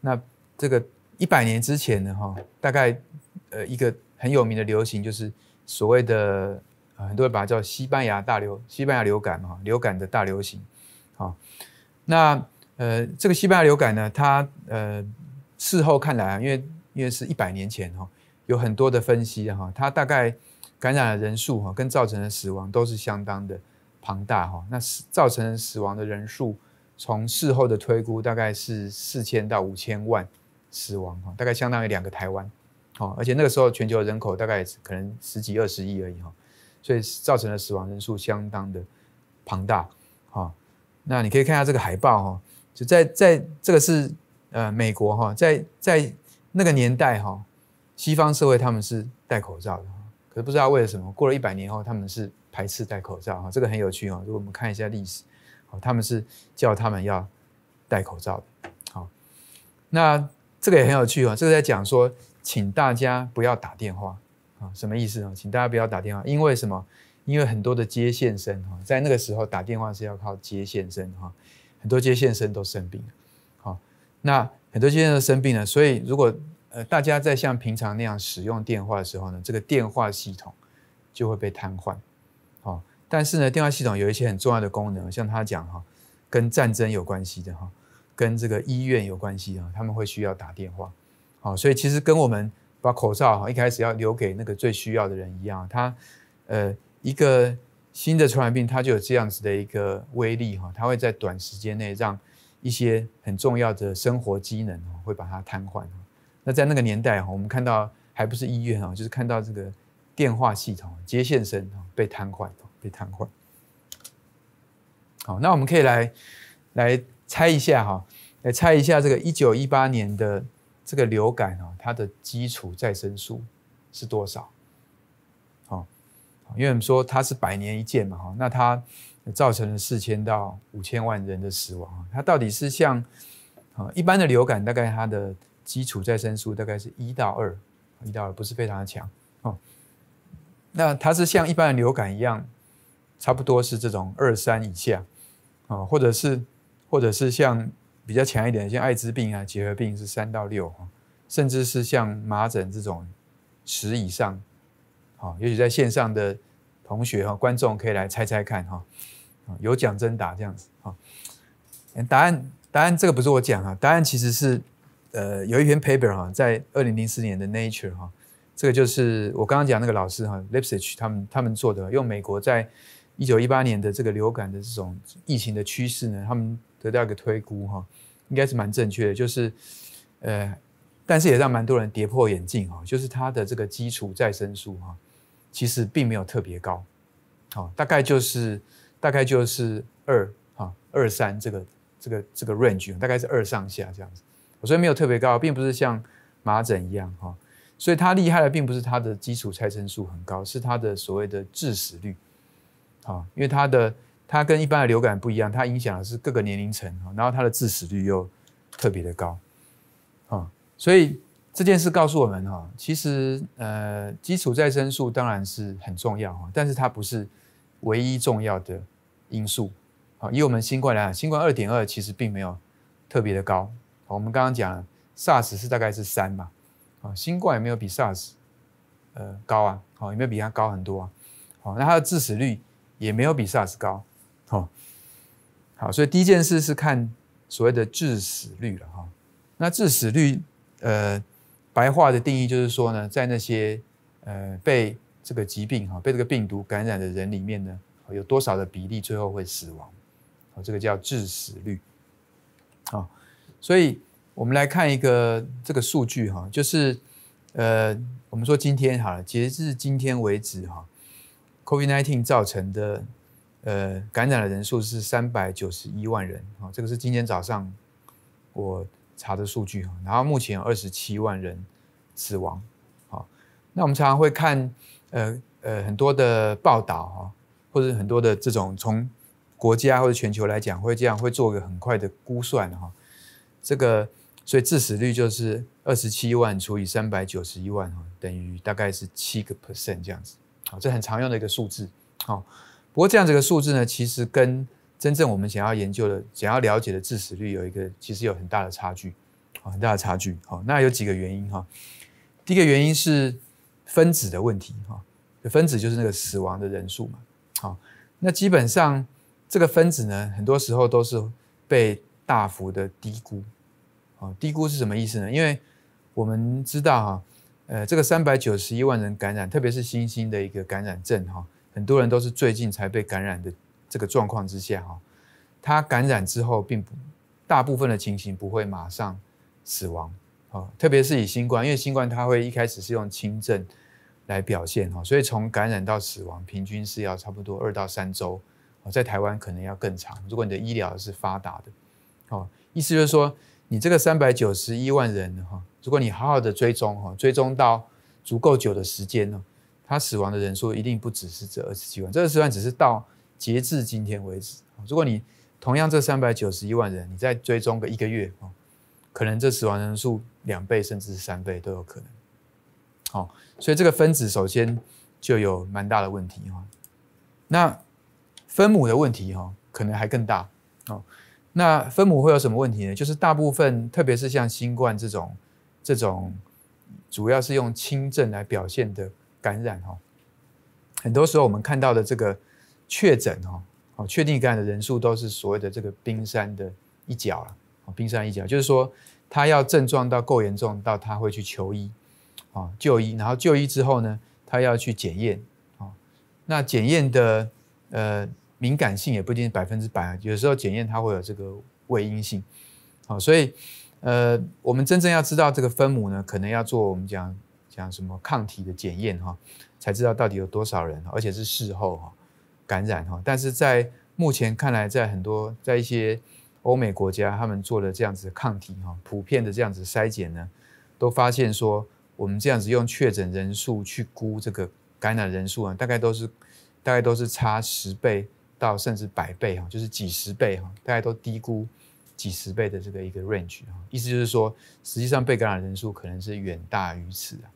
那这个一百年之前呢哈，大概呃一个很有名的流行就是所谓的很多人把它叫西班牙大流西班牙流感嘛，流感的大流行，好，那呃这个西班牙流感呢，它呃事后看来啊，因为因为是一百年前哈，有很多的分析哈，它大概感染的人数哈跟造成的死亡都是相当的庞大哈，那造成死亡的人数。从事后的推估，大概是四千到五千万死亡哈，大概相当于两个台湾，哦，而且那个时候全球人口大概可能十几二十亿而已哈，所以造成的死亡人数相当的庞大哈。那你可以看一下这个海报哈，就在在这个是呃美国哈，在在那个年代哈，西方社会他们是戴口罩的，可是不知道为了什么，过了一百年后他们是排斥戴口罩哈，这个很有趣哈。如果我们看一下历史。哦，他们是叫他们要戴口罩的。好，那这个也很有趣哦，这个在讲说，请大家不要打电话啊，什么意思呢？请大家不要打电话，因为什么？因为很多的接线生哈，在那个时候打电话是要靠接线生哈，很多接线生都生病好，那很多接线生生病了，所以如果呃大家在像平常那样使用电话的时候呢，这个电话系统就会被瘫痪。但是呢，电话系统有一些很重要的功能，像他讲哈，跟战争有关系的哈，跟这个医院有关系啊，他们会需要打电话，好，所以其实跟我们把口罩哈一开始要留给那个最需要的人一样，它，呃，一个新的传染病它就有这样子的一个威力哈，它会在短时间内让一些很重要的生活机能会把它瘫痪。那在那个年代哈，我们看到还不是医院啊，就是看到这个电话系统接线生被瘫痪。被瘫痪。好，那我们可以来来猜一下哈，来猜一下这个一九一八年的这个流感啊，它的基础再生数是多少？好，因为我们说它是百年一见嘛哈，那它造成了四千到五千万人的死亡它到底是像啊一般的流感，大概它的基础再生数大概是一到二，一到二不是非常的强哦。那它是像一般的流感一样？差不多是这种二三以下，啊，或者是或者是像比较强一点，像艾滋病啊、结核病是三到六啊，甚至是像麻疹这种十以上，也许在线上的同学和观众可以来猜猜看哈，有奖征答这样子啊，答案答案这个不是我讲啊，答案其实是呃有一篇 paper 啊，在二零零四年的 Nature 哈，这个就是我刚刚讲那个老师哈 l i p s i c h 他们他们做的，用美国在一九一八年的这个流感的这种疫情的趋势呢，他们得到一个推估哈，应该是蛮正确的，就是呃，但是也让蛮多人跌破眼镜哈，就是它的这个基础再生数哈，其实并没有特别高，好，大概就是大概就是二哈二三这个这个这个 range，大概是二上下这样子。我以没有特别高，并不是像麻疹一样哈，所以它厉害的并不是它的基础再生数很高，是它的所谓的致死率。啊，因为它的它跟一般的流感不一样，它影响的是各个年龄层然后它的致死率又特别的高啊，所以这件事告诉我们哈，其实呃基础再生数当然是很重要啊，但是它不是唯一重要的因素啊。以我们新冠来讲，新冠二点二其实并没有特别的高，我们刚刚讲 SARS 是大概是三嘛啊，新冠有没有比 SARS 呃高啊？好，有没有比它高很多啊？好，那它的致死率？也没有比 SARS 高，好，好，所以第一件事是看所谓的致死率了哈。那致死率，呃，白话的定义就是说呢，在那些呃被这个疾病哈被这个病毒感染的人里面呢，有多少的比例最后会死亡，啊，这个叫致死率。好，所以我们来看一个这个数据哈，就是呃，我们说今天好了，截至今天为止哈。COVID-19 造成的呃感染的人数是三百九十一万人，啊，这个是今天早上我查的数据哈。然后目前二十七万人死亡，好，那我们常常会看呃呃很多的报道哈，或者很多的这种从国家或者全球来讲会这样会做一个很快的估算哈。这个所以致死率就是二十七万除以三百九十一万哈，等于大概是七个 percent 这样子。啊，这很常用的一个数字，好，不过这样子的数字呢，其实跟真正我们想要研究的、想要了解的致死率有一个其实有很大的差距，啊，很大的差距，好，那有几个原因哈，第一个原因是分子的问题哈，分子就是那个死亡的人数嘛，好，那基本上这个分子呢，很多时候都是被大幅的低估，啊，低估是什么意思呢？因为我们知道哈。呃，这个三百九十一万人感染，特别是新兴的一个感染症哈，很多人都是最近才被感染的这个状况之下哈，他感染之后并不，大部分的情形不会马上死亡啊，特别是以新冠，因为新冠它会一开始是用轻症来表现哦，所以从感染到死亡平均是要差不多二到三周啊，在台湾可能要更长，如果你的医疗是发达的，哦，意思就是说。你这个三百九十一万人哈，如果你好好的追踪哈，追踪到足够久的时间呢，他死亡的人数一定不只是这二十几万，这二十万只是到截至今天为止。如果你同样这三百九十一万人，你再追踪个一个月啊，可能这死亡人数两倍甚至是三倍都有可能。好，所以这个分子首先就有蛮大的问题哈，那分母的问题哈，可能还更大哦。那分母会有什么问题呢？就是大部分，特别是像新冠这种这种，主要是用轻症来表现的感染哦。很多时候我们看到的这个确诊哦，哦，确定感染的人数都是所谓的这个冰山的一角了。哦，冰山一角，就是说他要症状到够严重，到他会去求医，哦，就医，然后就医之后呢，他要去检验，哦，那检验的呃。敏感性也不一定百分之百，有时候检验它会有这个位阴性，好，所以呃，我们真正要知道这个分母呢，可能要做我们讲讲什么抗体的检验哈，才知道到底有多少人，而且是事后哈感染哈。但是在目前看来，在很多在一些欧美国家，他们做了这样子抗体哈，普遍的这样子筛检呢，都发现说我们这样子用确诊人数去估这个感染人数啊，大概都是大概都是差十倍。到甚至百倍哈，就是几十倍哈，大家都低估几十倍的这个一个 range 哈，意思就是说，实际上被感染人数可能是远大于此啊。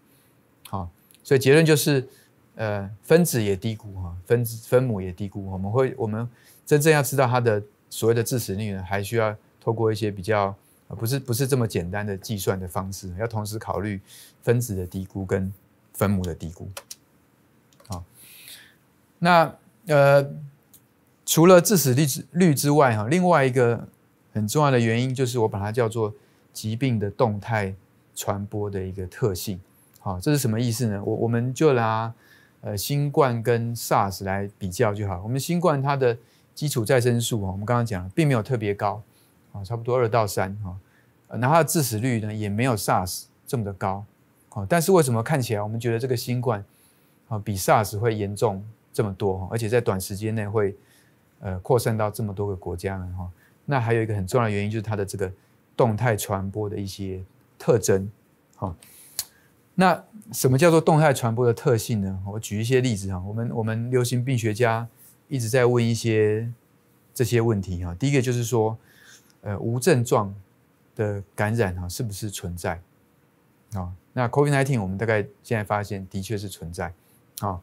好，所以结论就是，呃，分子也低估哈，分子分母也低估，我们会我们真正要知道它的所谓的致死率呢，还需要透过一些比较不是不是这么简单的计算的方式，要同时考虑分子的低估跟分母的低估。好，那呃。除了致死率之率之外，哈，另外一个很重要的原因就是我把它叫做疾病的动态传播的一个特性，好，这是什么意思呢？我我们就拿呃新冠跟 SARS 来比较就好。我们新冠它的基础再生数啊，我们刚刚讲并没有特别高，啊，差不多二到三哈，那它的致死率呢也没有 SARS 这么的高，啊，但是为什么看起来我们觉得这个新冠啊比 SARS 会严重这么多，而且在短时间内会？呃，扩散到这么多个国家呢？哈，那还有一个很重要的原因就是它的这个动态传播的一些特征，哈。那什么叫做动态传播的特性呢？我举一些例子哈。我们我们流行病学家一直在问一些这些问题哈。第一个就是说，呃，无症状的感染哈是不是存在？啊，那 COVID-19 我们大概现在发现的确是存在，啊。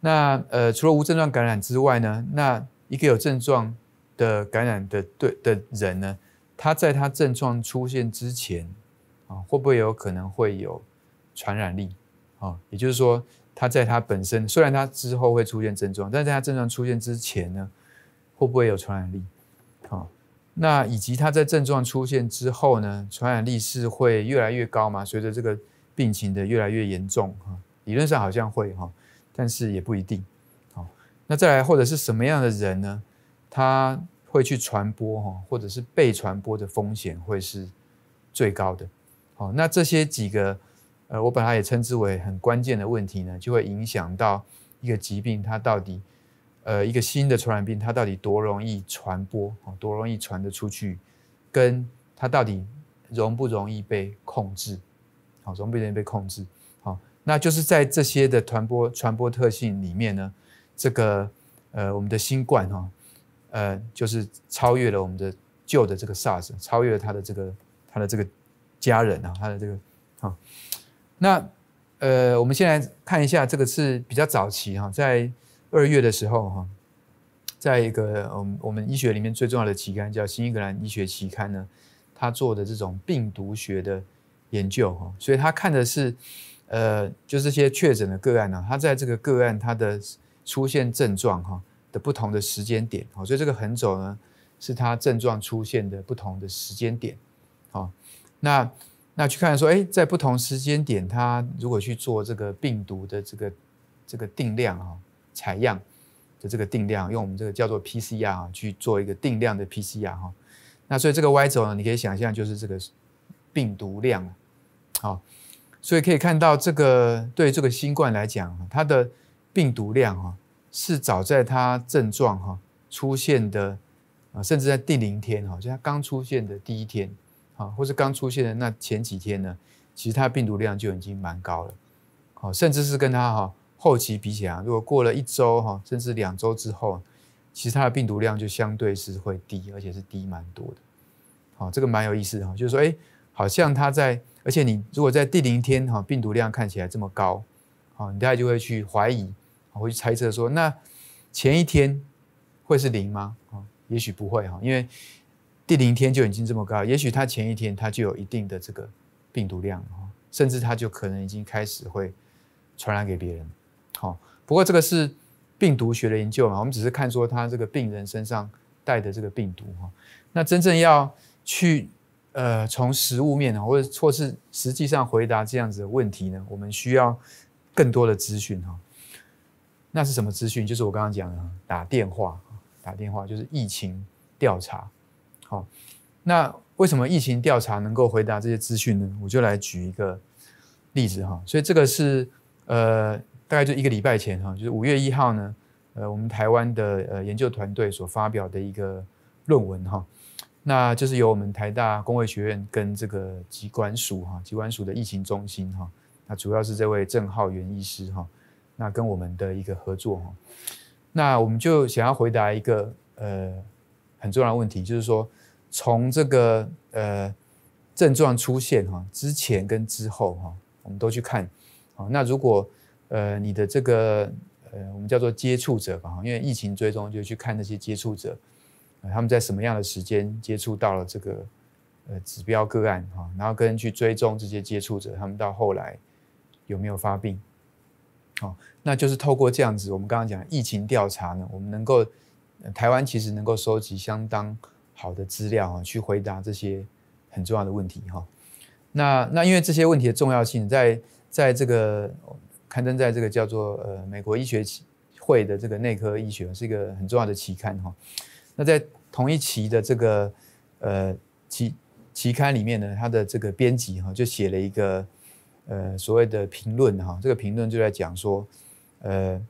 那呃，除了无症状感染之外呢，那一个有症状的感染的对的人呢，他在他症状出现之前啊，会不会有可能会有传染力啊？也就是说，他在他本身虽然他之后会出现症状，但在他症状出现之前呢，会不会有传染力？好，那以及他在症状出现之后呢，传染力是会越来越高嘛？随着这个病情的越来越严重哈，理论上好像会哈，但是也不一定。那再来，或者是什么样的人呢？他会去传播哈，或者是被传播的风险会是最高的。好，那这些几个，呃，我把它也称之为很关键的问题呢，就会影响到一个疾病它到底，呃，一个新的传染病它到底多容易传播，啊，多容易传得出去，跟它到底容不容易被控制，好，容不容易被控制，好，那就是在这些的传播传播特性里面呢。这个呃，我们的新冠哈，呃，就是超越了我们的旧的这个 SARS，超越了他的这个他的这个家人啊，他的这个哦。那呃，我们先来看一下这个是比较早期哈，在二月的时候哈，在一个我们我们医学里面最重要的期刊叫《新英格兰医学期刊》呢，他做的这种病毒学的研究哈，所以他看的是呃，就这些确诊的个案啊，他在这个个案他的。出现症状哈的不同的时间点好，所以这个横轴呢是它症状出现的不同的时间点好，那那去看说，哎，在不同时间点，它如果去做这个病毒的这个这个定量哈采样的这个定量，用我们这个叫做 PCR 去做一个定量的 PCR 哈。那所以这个 Y 轴呢，你可以想象就是这个病毒量好，所以可以看到这个对这个新冠来讲，它的。病毒量哦，是早在他症状哈出现的啊，甚至在第零天哈，就他刚出现的第一天啊，或是刚出现的那前几天呢，其实他病毒量就已经蛮高了，好，甚至是跟他哈后期比起来，如果过了一周哈，甚至两周之后，其实他的病毒量就相对是会低，而且是低蛮多的，好，这个蛮有意思的哈，就是说，哎，好像他在，而且你如果在第零天哈，病毒量看起来这么高，好，你大概就会去怀疑。我会去猜测说，那前一天会是零吗？啊，也许不会哈，因为第零天就已经这么高，也许他前一天他就有一定的这个病毒量甚至他就可能已经开始会传染给别人。好，不过这个是病毒学的研究嘛，我们只是看说他这个病人身上带的这个病毒哈。那真正要去呃从食物面或者或是实际上回答这样子的问题呢，我们需要更多的资讯哈。那是什么资讯？就是我刚刚讲的打电话，打电话就是疫情调查。好，那为什么疫情调查能够回答这些资讯呢？我就来举一个例子哈。所以这个是呃，大概就一个礼拜前哈，就是五月一号呢，呃，我们台湾的呃研究团队所发表的一个论文哈。那就是由我们台大工卫学院跟这个疾管署哈，疾管署的疫情中心哈，那主要是这位郑浩元医师哈。那跟我们的一个合作哈，那我们就想要回答一个呃很重要的问题，就是说从这个呃症状出现哈之前跟之后哈，我们都去看，好那如果呃你的这个呃我们叫做接触者吧，因为疫情追踪就去看那些接触者，他们在什么样的时间接触到了这个呃指标个案哈，然后跟去追踪这些接触者，他们到后来有没有发病？哦，那就是透过这样子，我们刚刚讲疫情调查呢，我们能够台湾其实能够收集相当好的资料啊，去回答这些很重要的问题哈。那那因为这些问题的重要性，在在这个刊登在这个叫做呃美国医学会的这个内科医学是一个很重要的期刊哈。那在同一期的这个呃期期刊里面呢，它的这个编辑哈就写了一个。呃，所谓的评论哈，这个评论就在讲说，呃，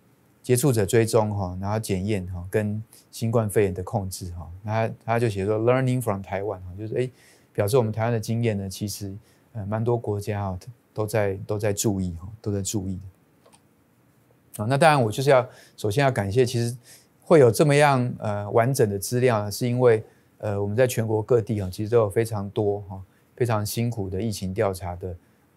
接触者追踪哈，然后检验哈，跟新冠肺炎的控制哈，那他就写说 “learning from 台湾哈，就是哎，表示我们台湾的经验呢，其实呃，蛮多国家哈都在都在注意哈，都在注意的。啊，那当然我就是要首先要感谢，其实会有这么样呃完整的资料，呢，是因为呃我们在全国各地啊，其实都有非常多哈非常辛苦的疫情调查的。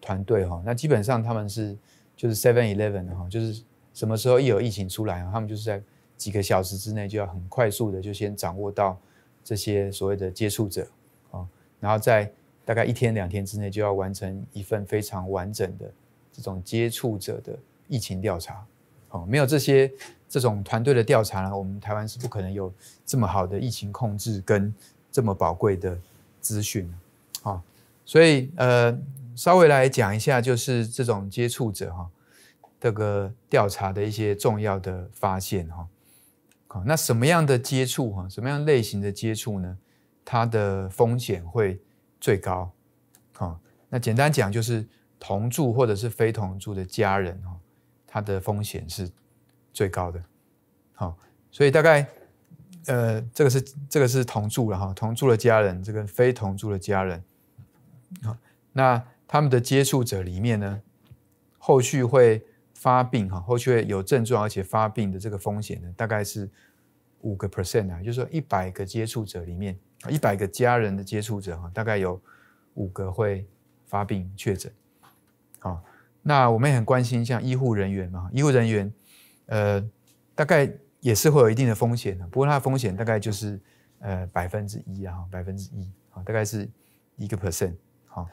团队哈，那基本上他们是就是 Seven Eleven 哈，就是什么时候一有疫情出来啊，他们就是在几个小时之内就要很快速的就先掌握到这些所谓的接触者啊，然后在大概一天两天之内就要完成一份非常完整的这种接触者的疫情调查哦。没有这些这种团队的调查呢，我们台湾是不可能有这么好的疫情控制跟这么宝贵的资讯啊。所以呃。稍微来讲一下，就是这种接触者哈，这个调查的一些重要的发现哈。好，那什么样的接触哈，什么样类型的接触呢？它的风险会最高。好，那简单讲就是同住或者是非同住的家人哈，它的风险是最高的。好，所以大概呃，这个是这个是同住了哈，同住的家人，这个非同住的家人。好，那。他们的接触者里面呢，后续会发病哈，后续有症状，而且发病的这个风险呢，大概是五个 percent 啊，就是说一百个接触者里面，一百个家人的接触者哈，大概有五个会发病确诊。好，那我们也很关心像医护人员嘛，医护人员，呃，大概也是会有一定的风险的，不过它的风险大概就是呃百分之一啊，百分之一啊，大概是一个 percent 好。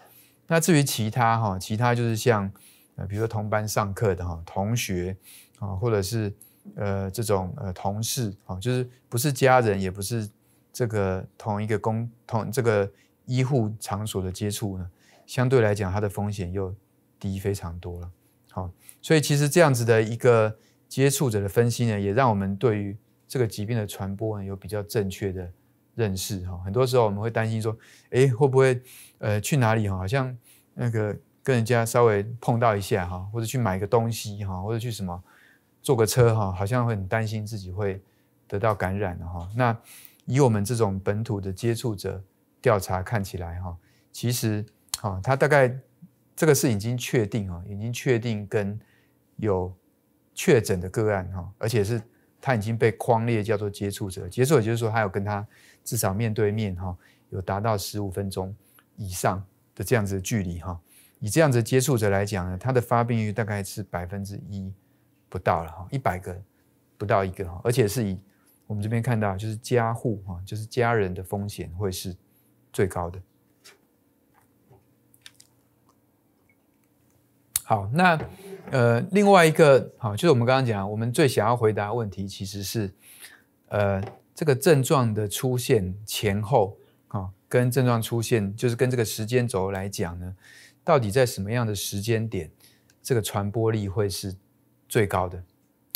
那至于其他哈，其他就是像呃，比如说同班上课的哈，同学啊，或者是呃这种呃同事啊，就是不是家人，也不是这个同一个工同这个医护场所的接触呢，相对来讲它的风险又低非常多了。好，所以其实这样子的一个接触者的分析呢，也让我们对于这个疾病的传播呢有比较正确的。认识哈，很多时候我们会担心说，哎，会不会呃去哪里哈，好像那个跟人家稍微碰到一下哈，或者去买个东西哈，或者去什么坐个车哈，好像会很担心自己会得到感染哈。那以我们这种本土的接触者调查看起来哈，其实哈，他大概这个是已经确定哈，已经确定跟有确诊的个案哈，而且是他已经被框列叫做接触者，接触者就是说他有跟他。至少面对面哈，有达到十五分钟以上的这样子的距离哈。以这样子接触者来讲呢，它的发病率大概是百分之一不到了哈，一百个不到一个哈，而且是以我们这边看到就是家户哈，就是家人的风险会是最高的。好，那呃另外一个好，就是我们刚刚讲，我们最想要回答问题其实是呃。这个症状的出现前后啊，跟症状出现就是跟这个时间轴来讲呢，到底在什么样的时间点，这个传播力会是最高的？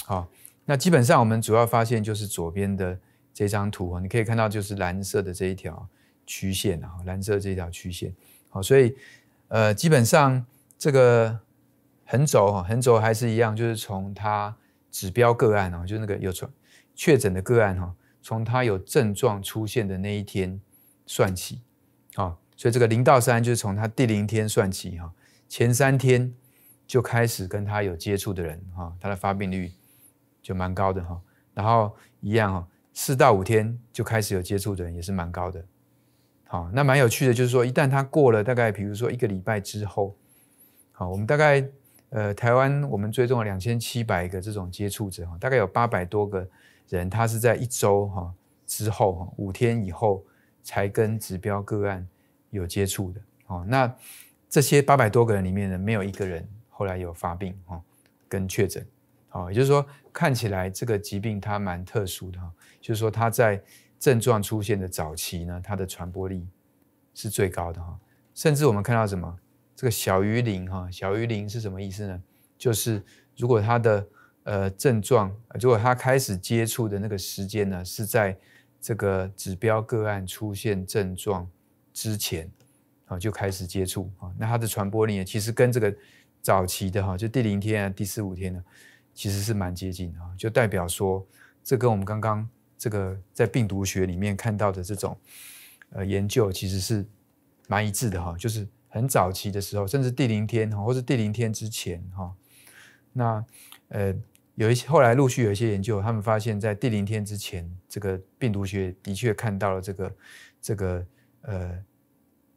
好，那基本上我们主要发现就是左边的这张图啊，你可以看到就是蓝色的这一条曲线啊，蓝色这条曲线啊，所以呃，基本上这个横轴哈，横轴还是一样，就是从它指标个案啊，就那个有传确诊的个案哈。从他有症状出现的那一天算起，啊，所以这个零到三就是从他第零天算起哈，前三天就开始跟他有接触的人哈，他的发病率就蛮高的哈。然后一样哈，四到五天就开始有接触的人也是蛮高的。好，那蛮有趣的，就是说一旦他过了大概，比如说一个礼拜之后，好，我们大概呃，台湾我们追踪了两千七百个这种接触者哈，大概有八百多个。人他是在一周哈之后哈五天以后才跟指标个案有接触的哦。那这些八百多个人里面呢，没有一个人后来有发病哈，跟确诊。好，也就是说看起来这个疾病它蛮特殊的哈，就是说它在症状出现的早期呢，它的传播力是最高的哈。甚至我们看到什么这个小于零哈，小于零是什么意思呢？就是如果它的呃，症状，如果他开始接触的那个时间呢，是在这个指标个案出现症状之前，啊，就开始接触啊，那它的传播力其实跟这个早期的哈，就第零天啊，第四五天呢，其实是蛮接近的哈，就代表说，这跟我们刚刚这个在病毒学里面看到的这种呃研究其实是蛮一致的哈，就是很早期的时候，甚至第零天哈，或是第零天之前哈，那。呃，有一些后来陆续有一些研究，他们发现，在第零天之前，这个病毒学的确看到了这个这个呃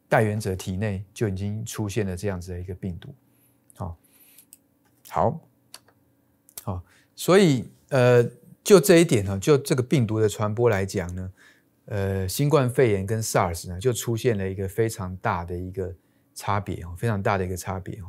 带源者体内就已经出现了这样子的一个病毒。好，好，好，所以呃，就这一点呢，就这个病毒的传播来讲呢，呃，新冠肺炎跟 SARS 呢，就出现了一个非常大的一个差别哦，非常大的一个差别哦。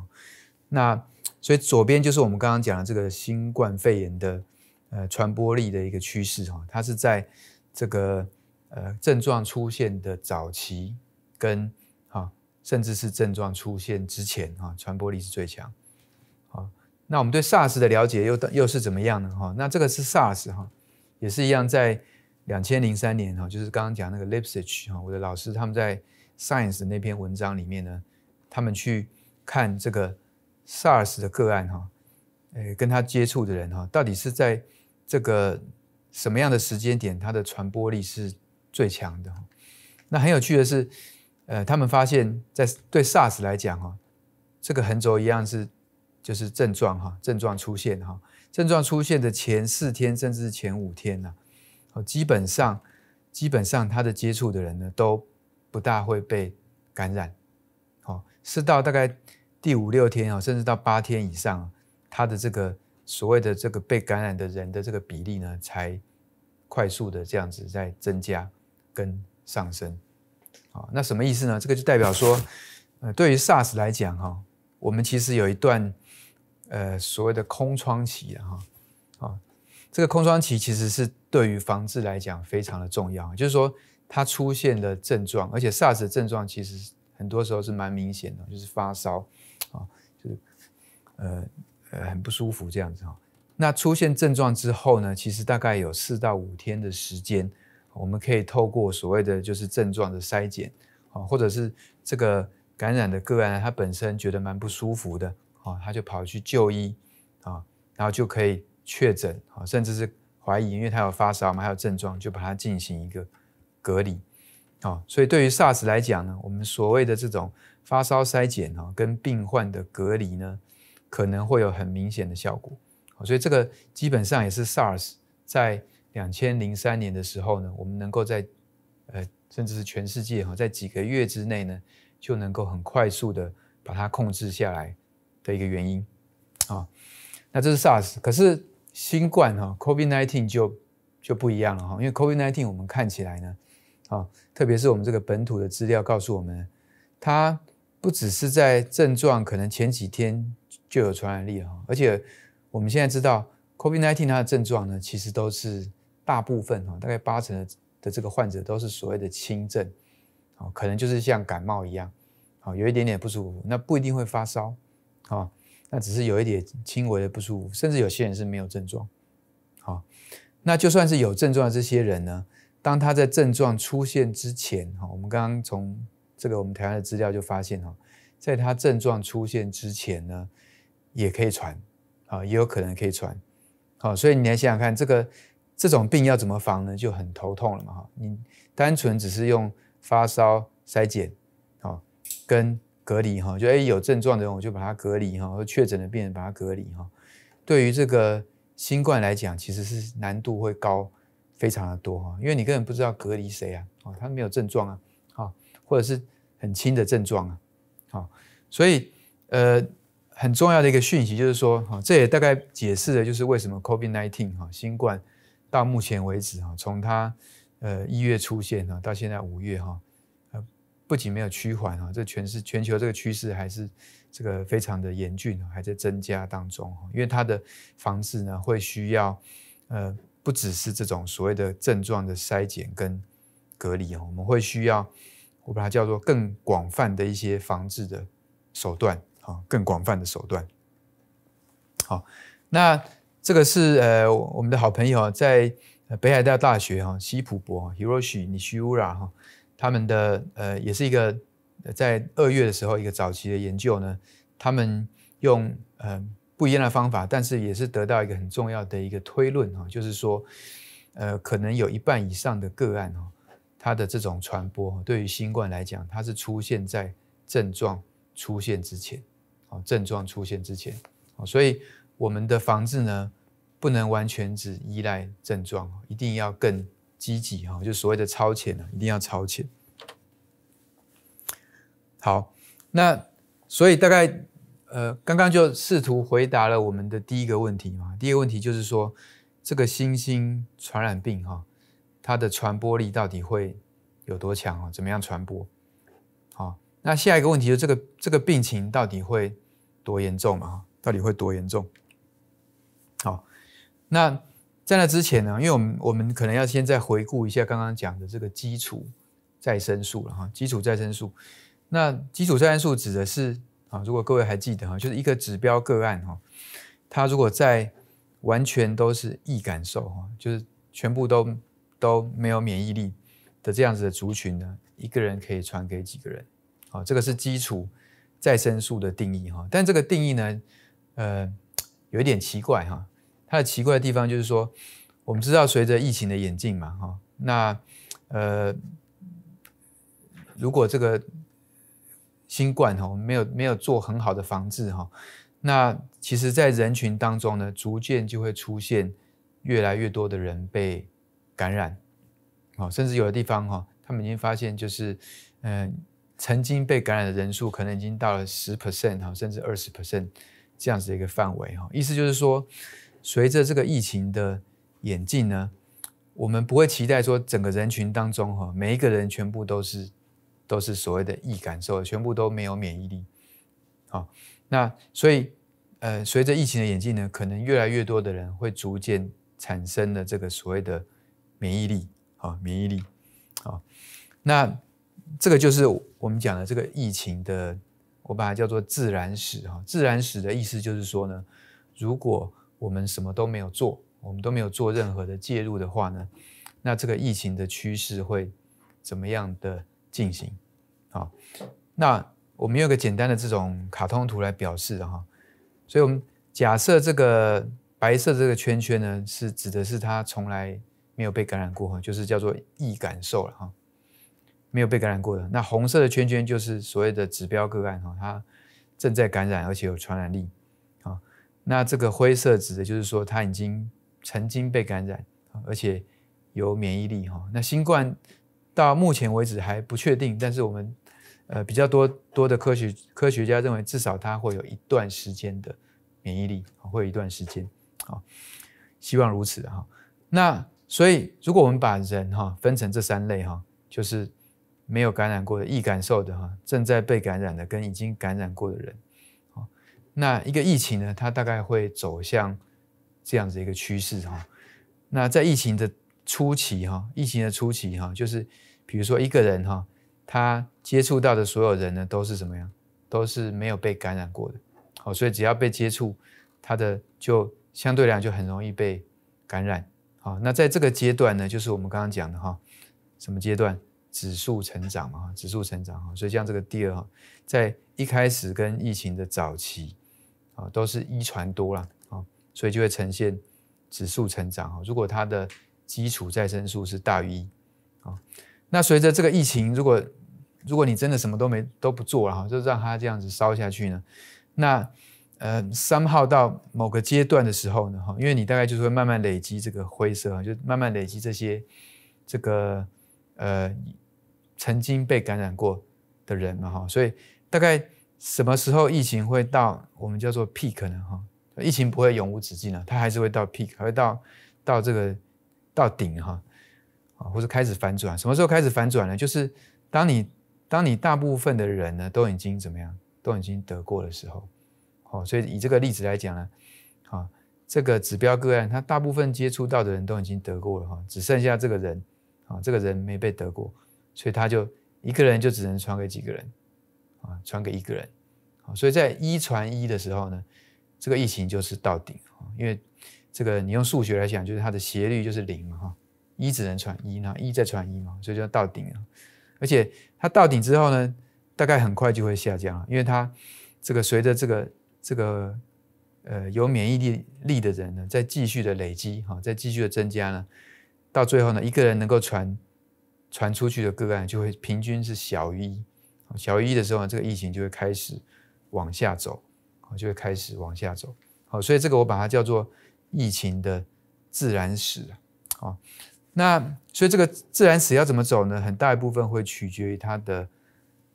那所以左边就是我们刚刚讲的这个新冠肺炎的呃传播力的一个趋势哈，它是在这个呃症状出现的早期跟哈甚至是症状出现之前啊传播力是最强。好，那我们对 SARS 的了解又又是怎么样呢？哈？那这个是 SARS 哈，也是一样在两千零三年哈，就是刚刚讲那个 Lipstick 哈，我的老师他们在 Science 那篇文章里面呢，他们去看这个。SARS 的个案哈，诶，跟他接触的人哈，到底是在这个什么样的时间点，它的传播力是最强的？那很有趣的是，呃，他们发现，在对 SARS 来讲哈，这个横轴一样是，就是症状哈，症状出现哈，症状出现的前四天甚至前五天呐，哦，基本上基本上他的接触的人呢，都不大会被感染。哦，是到大概。第五六天啊，甚至到八天以上，它的这个所谓的这个被感染的人的这个比例呢，才快速的这样子在增加跟上升。好，那什么意思呢？这个就代表说，呃，对于 SARS 来讲哈，我们其实有一段呃所谓的空窗期哈。啊，这个空窗期其实是对于防治来讲非常的重要，就是说它出现了症状，而且 SARS 的症状其实很多时候是蛮明显的，就是发烧。呃呃，很不舒服这样子哈。那出现症状之后呢，其实大概有四到五天的时间，我们可以透过所谓的就是症状的筛检啊，或者是这个感染的个案，他本身觉得蛮不舒服的啊，他就跑去就医啊，然后就可以确诊啊，甚至是怀疑，因为他有发烧，嘛，还有症状，就把它进行一个隔离啊。所以对于 SARS 来讲呢，我们所谓的这种发烧筛检哦，跟病患的隔离呢。可能会有很明显的效果，所以这个基本上也是 SARS 在两千零三年的时候呢，我们能够在呃甚至是全世界哈，在几个月之内呢，就能够很快速的把它控制下来的一个原因啊。那这是 SARS，可是新冠哈，COVID-NINETEEN 就就不一样了哈，因为 COVID-NINETEEN 我们看起来呢啊，特别是我们这个本土的资料告诉我们，它不只是在症状可能前几天。就有传染力哈，而且我们现在知道 COVID-19 它的症状呢，其实都是大部分哈，大概八成的的这个患者都是所谓的轻症，好，可能就是像感冒一样，好，有一点点不舒服，那不一定会发烧，啊，那只是有一点轻微的不舒服，甚至有些人是没有症状，好，那就算是有症状的这些人呢，当他在症状出现之前，哈，我们刚刚从这个我们台湾的资料就发现哈，在他症状出现之前呢。也可以传，啊，也有可能可以传，好，所以你来想想看，这个这种病要怎么防呢？就很头痛了嘛，哈，你单纯只是用发烧筛检，啊，跟隔离，哈，就诶有症状的人我就把他隔离，哈，确诊的病人把他隔离，哈，对于这个新冠来讲，其实是难度会高非常的多，哈，因为你根本不知道隔离谁啊，啊，他没有症状啊，啊，或者是很轻的症状啊，好，所以，呃。很重要的一个讯息就是说，哈，这也大概解释了，就是为什么 COVID-19 哈，新冠到目前为止哈，从它呃一月出现哈到现在五月哈，呃，不仅没有趋缓啊，这全是全球这个趋势还是这个非常的严峻，还在增加当中哈。因为它的防治呢，会需要呃，不只是这种所谓的症状的筛检跟隔离哦，我们会需要我把它叫做更广泛的一些防治的手段。好，更广泛的手段。好，那这个是呃我们的好朋友在北海道大学哈西普博 Hiroshi Nishiwara 哈他们的呃也是一个在二月的时候一个早期的研究呢，他们用呃不一样的方法，但是也是得到一个很重要的一个推论哈，就是说呃可能有一半以上的个案哈，它的这种传播对于新冠来讲，它是出现在症状出现之前。症状出现之前，啊，所以我们的防治呢，不能完全只依赖症状，一定要更积极哈，就所谓的超前呢，一定要超前。好，那所以大概，呃，刚刚就试图回答了我们的第一个问题嘛。第一个问题就是说，这个新兴传染病哈，它的传播力到底会有多强啊？怎么样传播？好，那下一个问题就这个这个病情到底会？多严重嘛？到底会多严重？好，那在那之前呢？因为我们我们可能要先再回顾一下刚刚讲的这个基础再生数了哈。基础再生数，那基础再生数指的是啊，如果各位还记得哈，就是一个指标个案哈，它如果在完全都是易感受哈，就是全部都都没有免疫力的这样子的族群呢，一个人可以传给几个人？啊，这个是基础。再生素的定义哈，但这个定义呢，呃，有一点奇怪哈。它的奇怪的地方就是说，我们知道随着疫情的演进嘛哈，那呃，如果这个新冠哦没有没有做很好的防治哈，那其实，在人群当中呢，逐渐就会出现越来越多的人被感染，好，甚至有的地方哈，他们已经发现就是嗯。曾经被感染的人数可能已经到了十 percent 哈，甚至二十 percent 这样子的一个范围哈。意思就是说，随着这个疫情的演进呢，我们不会期待说整个人群当中哈，每一个人全部都是都是所谓的易感受，全部都没有免疫力。好，那所以呃，随着疫情的演进呢，可能越来越多的人会逐渐产生了这个所谓的免疫力，好免疫力，好那。这个就是我们讲的这个疫情的，我把它叫做自然史哈。自然史的意思就是说呢，如果我们什么都没有做，我们都没有做任何的介入的话呢，那这个疫情的趋势会怎么样的进行好，那我们用个简单的这种卡通图来表示哈。所以我们假设这个白色这个圈圈呢，是指的是它从来没有被感染过哈，就是叫做易感受了哈。没有被感染过的那红色的圈圈就是所谓的指标个案哈，它正在感染而且有传染力啊。那这个灰色指的就是说它已经曾经被感染，而且有免疫力哈。那新冠到目前为止还不确定，但是我们呃比较多多的科学科学家认为，至少它会有一段时间的免疫力，会有一段时间啊，希望如此哈。那所以如果我们把人哈分成这三类哈，就是。没有感染过的易感受的哈，正在被感染的跟已经感染过的人，那一个疫情呢，它大概会走向这样子一个趋势哈。那在疫情的初期哈，疫情的初期哈，就是比如说一个人哈，他接触到的所有人呢，都是怎么样？都是没有被感染过的，好，所以只要被接触，他的就相对来讲就很容易被感染。好，那在这个阶段呢，就是我们刚刚讲的哈，什么阶段？指数成长嘛，指数成长哈，所以像这个第二哈，在一开始跟疫情的早期啊，都是一传多啦，啊，所以就会呈现指数成长哈。如果它的基础再生数是大于一啊，那随着这个疫情，如果如果你真的什么都没都不做了哈，就让它这样子烧下去呢，那呃，三号到某个阶段的时候呢，哈，因为你大概就是会慢慢累积这个灰色啊，就慢慢累积这些这个呃。曾经被感染过的人嘛，哈，所以大概什么时候疫情会到我们叫做 peak 呢？哈，疫情不会永无止境的，它还是会到 peak，会到到这个到顶哈，啊，或者开始反转。什么时候开始反转呢？就是当你当你大部分的人呢都已经怎么样，都已经得过的时候，哦，所以以这个例子来讲呢，啊，这个指标个案，他大部分接触到的人都已经得过了哈，只剩下这个人，啊，这个人没被得过。所以他就一个人就只能传给几个人，啊，传给一个人，啊，所以在一传一的时候呢，这个疫情就是到顶啊，因为这个你用数学来讲，就是它的斜率就是零哈，一只能传一，那一再传一嘛，所以就到顶了。而且它到顶之后呢，大概很快就会下降，因为它这个随着这个这个呃有免疫力力的人呢，在继续的累积哈，在继续的增加呢，到最后呢，一个人能够传。传出去的个案就会平均是小于一，小于一的时候，这个疫情就会开始往下走，就会开始往下走，好，所以这个我把它叫做疫情的自然史啊，好，那所以这个自然史要怎么走呢？很大一部分会取决于它的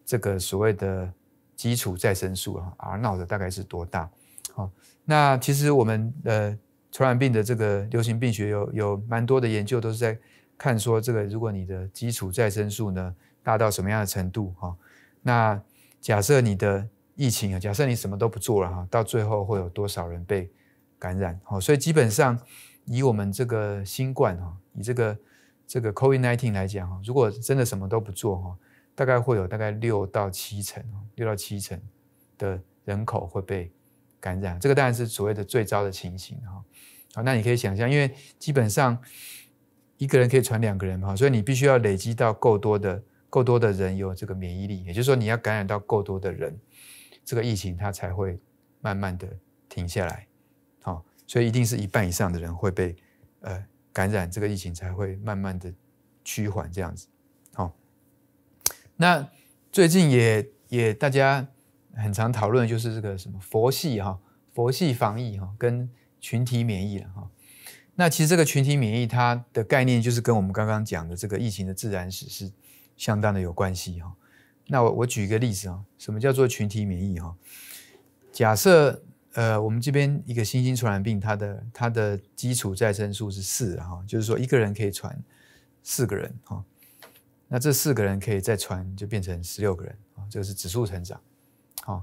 这个所谓的基础再生数啊，R0 的大概是多大？好，那其实我们呃，传染病的这个流行病学有有蛮多的研究都是在。看说这个，如果你的基础再生数呢大到什么样的程度哈，那假设你的疫情啊，假设你什么都不做了哈，到最后会有多少人被感染？哦，所以基本上以我们这个新冠哈，以这个这个 COVID nineteen 来讲哈，如果真的什么都不做哈，大概会有大概六到七成，六到七成的人口会被感染。这个当然是所谓的最糟的情形哈。好，那你可以想象，因为基本上。一个人可以传两个人嘛，所以你必须要累积到够多的、够多的人有这个免疫力，也就是说你要感染到够多的人，这个疫情它才会慢慢的停下来，好，所以一定是一半以上的人会被呃感染，这个疫情才会慢慢的趋缓这样子，好。那最近也也大家很常讨论就是这个什么佛系哈，佛系防疫哈，跟群体免疫了哈。那其实这个群体免疫它的概念，就是跟我们刚刚讲的这个疫情的自然史是相当的有关系哈。那我我举一个例子啊，什么叫做群体免疫哈？假设呃我们这边一个新型传染病，它的它的基础再生数是四哈，就是说一个人可以传四个人哈。那这四个人可以再传，就变成十六个人啊，这个是指数成长。好，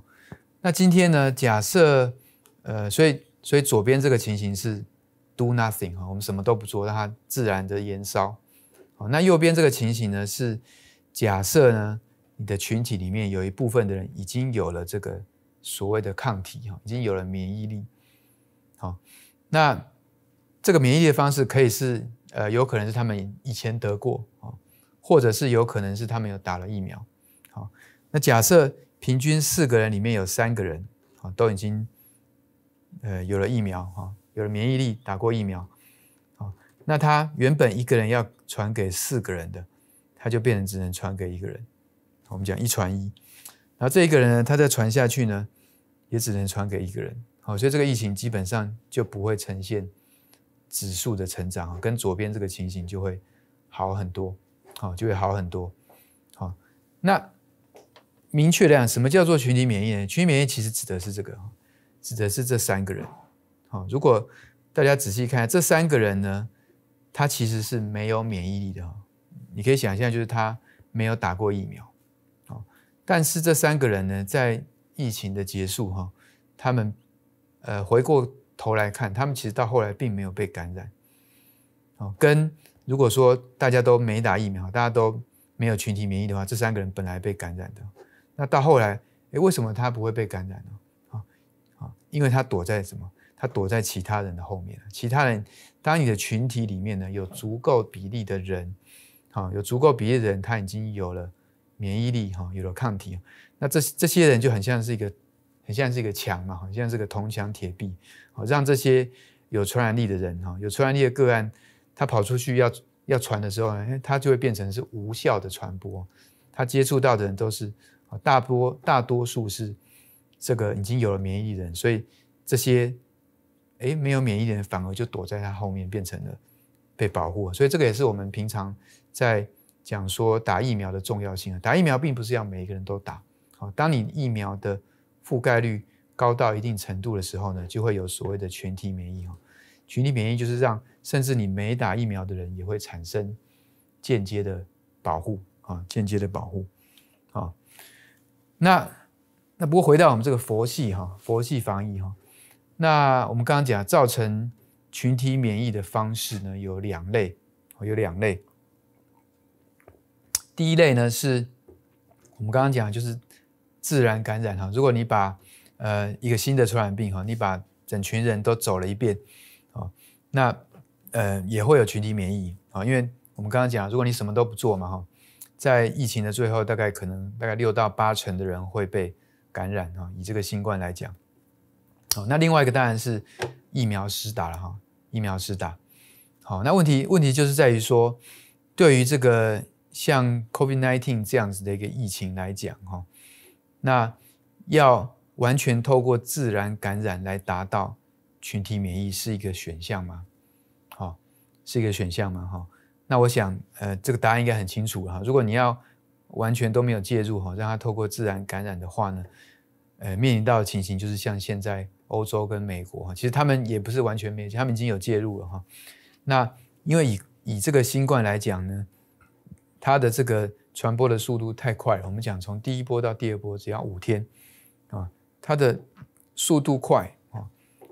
那今天呢，假设呃，所以所以左边这个情形是。do nothing 啊，我们什么都不做，让它自然的燃烧。好，那右边这个情形呢，是假设呢，你的群体里面有一部分的人已经有了这个所谓的抗体哈，已经有了免疫力。好，那这个免疫的方式可以是呃，有可能是他们以前得过啊，或者是有可能是他们有打了疫苗。好，那假设平均四个人里面有三个人啊，都已经呃有了疫苗哈。有了免疫力，打过疫苗，好，那他原本一个人要传给四个人的，他就变成只能传给一个人。我们讲一传一，然后这一个人呢，他再传下去呢，也只能传给一个人。好，所以这个疫情基本上就不会呈现指数的成长跟左边这个情形就会好很多，好，就会好很多，好。那明确的讲，什么叫做群体免疫呢？群体免疫其实指的是这个，指的是这三个人。好，如果大家仔细看这三个人呢，他其实是没有免疫力的，你可以想象，就是他没有打过疫苗。好，但是这三个人呢，在疫情的结束哈，他们呃回过头来看，他们其实到后来并没有被感染。哦，跟如果说大家都没打疫苗，大家都没有群体免疫的话，这三个人本来被感染的，那到后来，哎，为什么他不会被感染呢？啊啊，因为他躲在什么？他躲在其他人的后面了。其他人，当你的群体里面呢有足够比例的人，哈，有足够比例的人，他已经有了免疫力，哈，有了抗体，那这这些人就很像是一个，很像是一个墙嘛，很像是个铜墙铁壁，哦，让这些有传染力的人，哈，有传染力的个案，他跑出去要要传的时候，呢，他就会变成是无效的传播，他接触到的人都是，大多大多数是这个已经有了免疫力人，所以这些。哎，没有免疫力的反而就躲在他后面，变成了被保护。所以这个也是我们平常在讲说打疫苗的重要性啊。打疫苗并不是要每一个人都打，好，当你疫苗的覆盖率高到一定程度的时候呢，就会有所谓的群体免疫哈。群体免疫就是让甚至你没打疫苗的人也会产生间接的保护啊，间接的保护啊。那那不过回到我们这个佛系哈，佛系防疫哈。那我们刚刚讲造成群体免疫的方式呢，有两类，有两类。第一类呢是，我们刚刚讲就是自然感染哈。如果你把呃一个新的传染病哈，你把整群人都走了一遍啊，那呃也会有群体免疫啊。因为我们刚刚讲，如果你什么都不做嘛哈，在疫情的最后，大概可能大概六到八成的人会被感染啊。以这个新冠来讲。那另外一个当然是疫苗施打了哈，疫苗施打。好，那问题问题就是在于说，对于这个像 COVID-19 这样子的一个疫情来讲哈，那要完全透过自然感染来达到群体免疫是一个选项吗？好，是一个选项吗？哈，那我想呃，这个答案应该很清楚哈。如果你要完全都没有介入哈，让它透过自然感染的话呢，呃，面临到的情形就是像现在。欧洲跟美国哈，其实他们也不是完全没有，他们已经有介入了哈。那因为以以这个新冠来讲呢，它的这个传播的速度太快了。我们讲从第一波到第二波只要五天啊，它的速度快啊。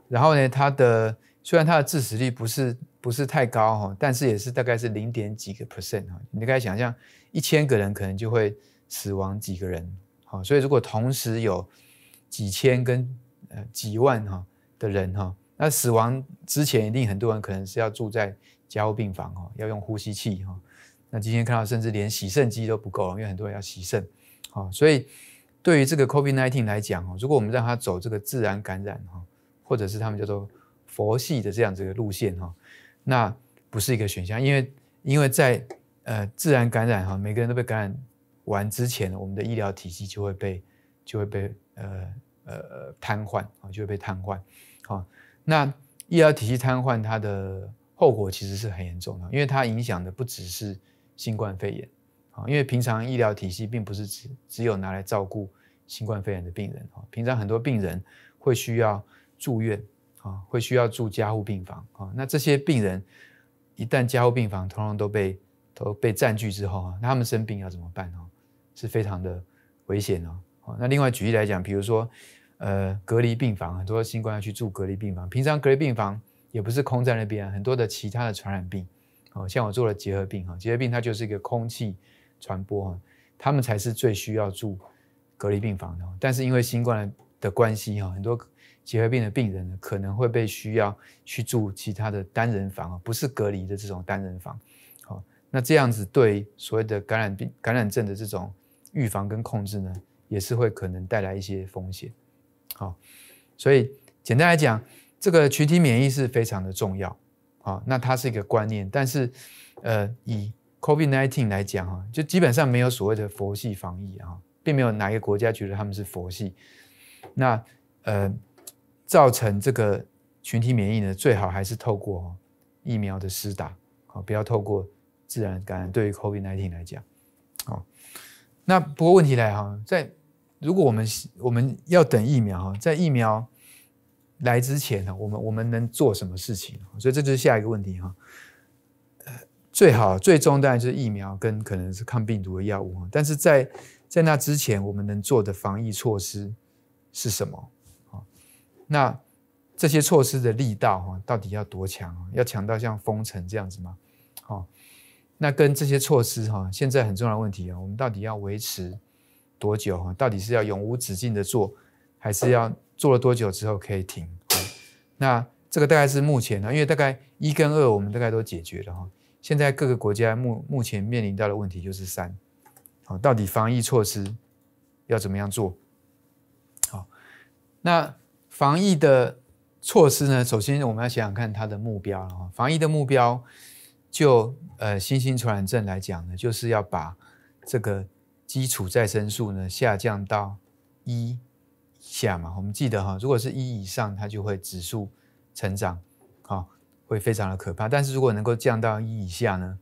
然后呢，它的虽然它的致死率不是不是太高哈，但是也是大概是零点几个 percent 哈。你可以想象一千个人可能就会死亡几个人好，所以如果同时有几千跟几万哈的人哈，那死亡之前一定很多人可能是要住在加护病房哈，要用呼吸器哈。那今天看到甚至连洗肾机都不够了，因为很多人要洗肾。好，所以对于这个 COVID-19 来讲，哦，如果我们让它走这个自然感染哈，或者是他们叫做佛系的这样子的路线哈，那不是一个选项，因为因为在呃自然感染哈，每个人都被感染完之前，我们的医疗体系就会被就会被呃。呃，瘫痪啊，就会被瘫痪，啊，那医疗体系瘫痪，它的后果其实是很严重的，因为它影响的不只是新冠肺炎啊，因为平常医疗体系并不是只只有拿来照顾新冠肺炎的病人啊，平常很多病人会需要住院啊，会需要住加护病房啊，那这些病人一旦加护病房通常都被都被占据之后啊，他们生病要怎么办呢？是非常的危险哦。那另外举例来讲，比如说。呃，隔离病房很多新冠要去住隔离病房，平常隔离病房也不是空在那边，很多的其他的传染病，哦，像我做了结核病哈，结核病它就是一个空气传播哈，他们才是最需要住隔离病房的。但是因为新冠的关系哈，很多结核病的病人呢，可能会被需要去住其他的单人房，不是隔离的这种单人房。好，那这样子对所谓的感染病、感染症的这种预防跟控制呢，也是会可能带来一些风险。好，所以简单来讲，这个群体免疫是非常的重要啊。那它是一个观念，但是，呃，以 c o v i d nineteen 来讲啊，就基本上没有所谓的佛系防疫啊，并没有哪一个国家觉得他们是佛系。那呃，造成这个群体免疫呢，最好还是透过疫苗的施打好，不要透过自然感染。对于 c o v i d nineteen 来讲，好。那不过问题来哈，在如果我们我们要等疫苗哈，在疫苗来之前呢，我们我们能做什么事情？所以这就是下一个问题哈。呃，最好最终当然就是疫苗跟可能是抗病毒的药物但是在在那之前，我们能做的防疫措施是什么啊？那这些措施的力道哈，到底要多强？要强到像封城这样子吗？好，那跟这些措施哈，现在很重要的问题啊，我们到底要维持？多久哈，到底是要永无止境的做，还是要做了多久之后可以停？那这个大概是目前呢，因为大概一跟二我们大概都解决了哈。现在各个国家目目前面临到的问题就是三，好，到底防疫措施要怎么样做？好，那防疫的措施呢？首先我们要想想看它的目标了哈。防疫的目标，就呃新型传染病来讲呢，就是要把这个。基础再生数呢下降到一以下嘛？我们记得哈，如果是一以上，它就会指数成长，哈，会非常的可怕。但是如果能够降到一以下呢，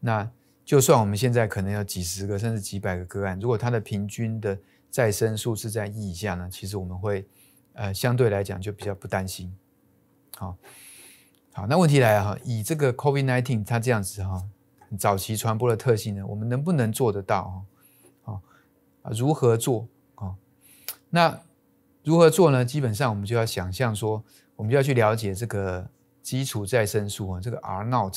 那就算我们现在可能有几十个甚至几百个个案，如果它的平均的再生数是在一以下呢，其实我们会呃相对来讲就比较不担心。好，好，那问题来了哈，以这个 COVID-19 它这样子哈早期传播的特性呢，我们能不能做得到啊，如何做啊？那如何做呢？基本上我们就要想象说，我们就要去了解这个基础再生数啊，这个 R not，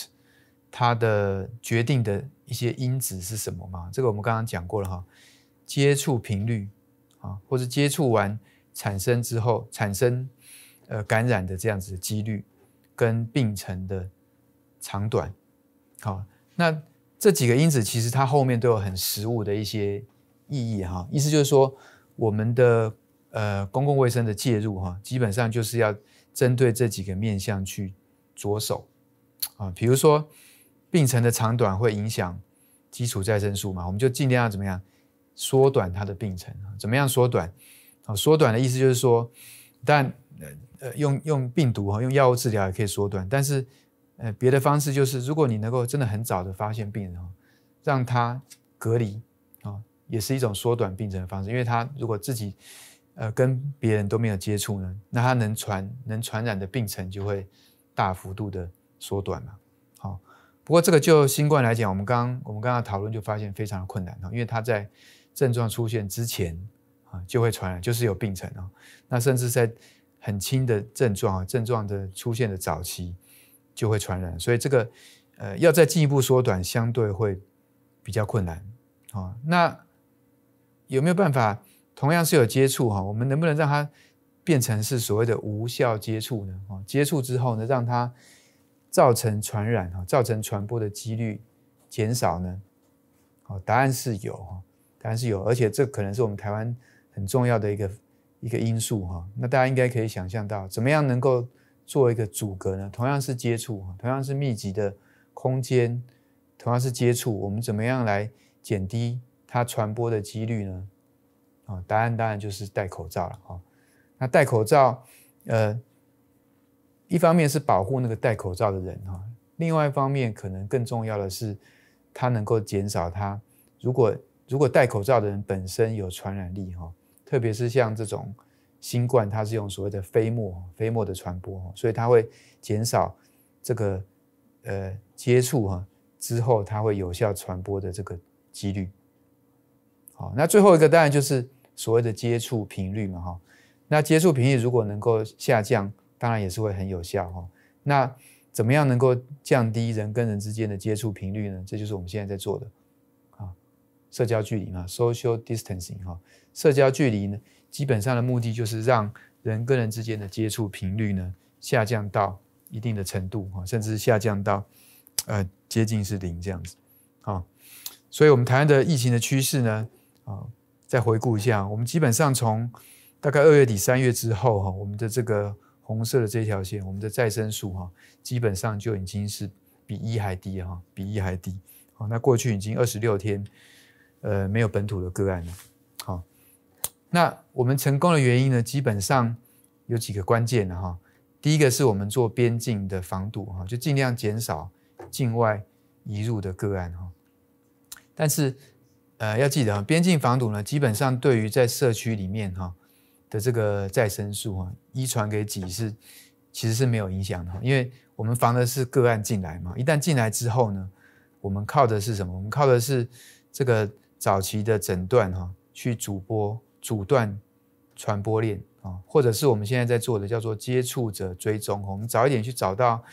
它的决定的一些因子是什么嘛？这个我们刚刚讲过了哈，接触频率啊，或者接触完产生之后产生呃感染的这样子的几率，跟病程的长短。好，那这几个因子其实它后面都有很实物的一些。意义哈，意思就是说，我们的呃公共卫生的介入哈，基本上就是要针对这几个面向去着手啊，比如说病程的长短会影响基础再生数嘛，我们就尽量要怎么样缩短它的病程，怎么样缩短？啊，缩短的意思就是说，但呃用用病毒哈，用药物治疗也可以缩短，但是呃别的方式就是，如果你能够真的很早的发现病人，让他隔离。也是一种缩短病程的方式，因为他如果自己，呃，跟别人都没有接触呢，那他能传能传染的病程就会大幅度的缩短嘛。好，不过这个就新冠来讲，我们刚我们刚刚讨论就发现非常的困难哦，因为它在症状出现之前啊就会传染，就是有病程啊。那甚至在很轻的症状啊，症状的出现的早期就会传染，所以这个呃要再进一步缩短，相对会比较困难哦，那有没有办法，同样是有接触哈？我们能不能让它变成是所谓的无效接触呢？哈，接触之后呢，让它造成传染哈，造成传播的几率减少呢？哦，答案是有哈，答案是有，而且这可能是我们台湾很重要的一个一个因素哈。那大家应该可以想象到，怎么样能够做一个阻隔呢？同样是接触哈，同样是密集的空间，同样是接触，我们怎么样来减低？它传播的几率呢？啊，答案当然就是戴口罩了哈。那戴口罩，呃，一方面是保护那个戴口罩的人哈，另外一方面可能更重要的是，它能够减少它如果如果戴口罩的人本身有传染力哈，特别是像这种新冠，它是用所谓的飞沫飞沫的传播，所以它会减少这个呃接触哈之后它会有效传播的这个几率。好，那最后一个当然就是所谓的接触频率嘛，哈，那接触频率如果能够下降，当然也是会很有效，哈。那怎么样能够降低人跟人之间的接触频率呢？这就是我们现在在做的，啊，社交距离嘛，social distancing，哈，社交距离呢，基本上的目的就是让人跟人之间的接触频率呢下降到一定的程度，哈，甚至下降到呃接近是零这样子，啊，所以我们台湾的疫情的趋势呢。啊，再回顾一下，我们基本上从大概二月底三月之后哈，我们的这个红色的这条线，我们的再生数哈，基本上就已经是比一还低哈，比一还低。好，那过去已经二十六天，呃，没有本土的个案了。好，那我们成功的原因呢，基本上有几个关键的哈。第一个是我们做边境的防堵哈，就尽量减少境外移入的个案哈。但是呃，要记得啊，边境防堵呢，基本上对于在社区里面哈的这个再生素啊，遗传给几是其实是没有影响的，因为我们防的是个案进来嘛。一旦进来之后呢，我们靠的是什么？我们靠的是这个早期的诊断哈，去主播阻断传播链啊，或者是我们现在在做的叫做接触者追踪我们早一点去找到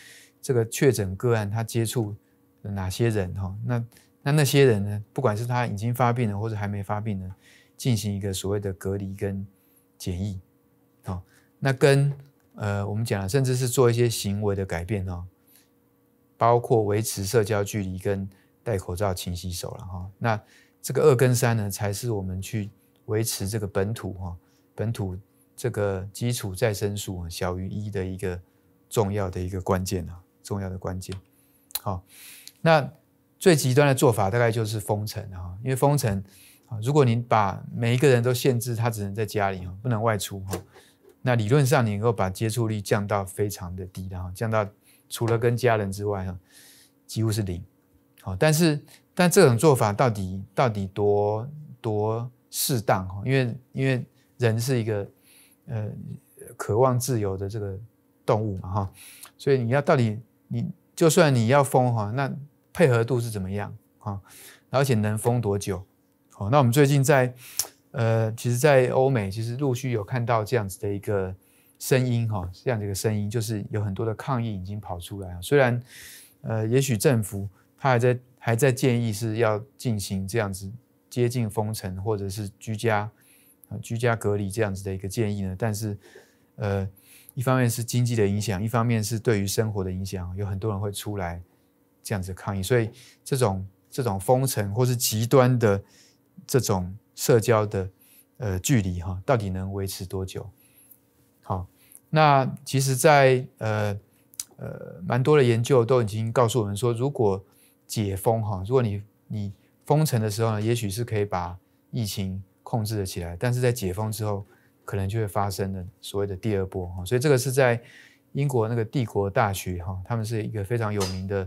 这个确诊个案，他接触哪些人哈？那。那那些人呢？不管是他已经发病了，或者还没发病呢，进行一个所谓的隔离跟检疫，好，那跟呃，我们讲甚至是做一些行为的改变哦，包括维持社交距离跟戴口罩、勤洗手了哈。那这个二跟三呢，才是我们去维持这个本土哈本土这个基础再生数小于一的一个重要的一个关键啊，重要的关键。好，那。最极端的做法大概就是封城哈，因为封城啊，如果你把每一个人都限制，他只能在家里不能外出哈，那理论上你能够把接触率降到非常的低的哈，降到除了跟家人之外哈，几乎是零。好，但是但这种做法到底到底多多适当哈？因为因为人是一个呃渴望自由的这个动物嘛哈，所以你要到底你就算你要封哈那。配合度是怎么样啊？而且能封多久？好，那我们最近在呃，其实，在欧美其实陆续有看到这样子的一个声音哈，这样子一个声音，就是有很多的抗议已经跑出来啊。虽然呃，也许政府他还在还在建议是要进行这样子接近封城或者是居家啊居家隔离这样子的一个建议呢，但是呃，一方面是经济的影响，一方面是对于生活的影响，有很多人会出来。这样子抗议，所以这种这种封城或是极端的这种社交的呃距离哈，到底能维持多久？好，那其实，在呃呃蛮多的研究都已经告诉我们说，如果解封哈，如果你你封城的时候呢，也许是可以把疫情控制了起来，但是在解封之后，可能就会发生的所谓的第二波哈。所以这个是在英国那个帝国大学哈，他们是一个非常有名的。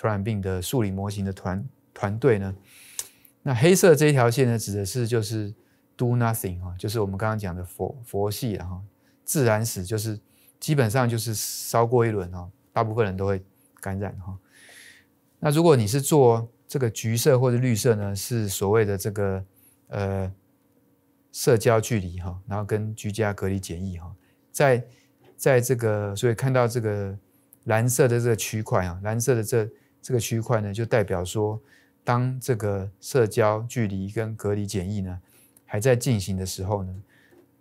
传染病的数理模型的团团队呢？那黑色这一条线呢，指的是就是 do nothing 哈，就是我们刚刚讲的佛佛系啊，哈，自然死就是基本上就是烧过一轮哈，大部分人都会感染哈。那如果你是做这个橘色或者绿色呢，是所谓的这个呃社交距离哈，然后跟居家隔离检疫哈，在在这个所以看到这个蓝色的这个区块啊，蓝色的这。这个区块呢，就代表说，当这个社交距离跟隔离检疫呢，还在进行的时候呢，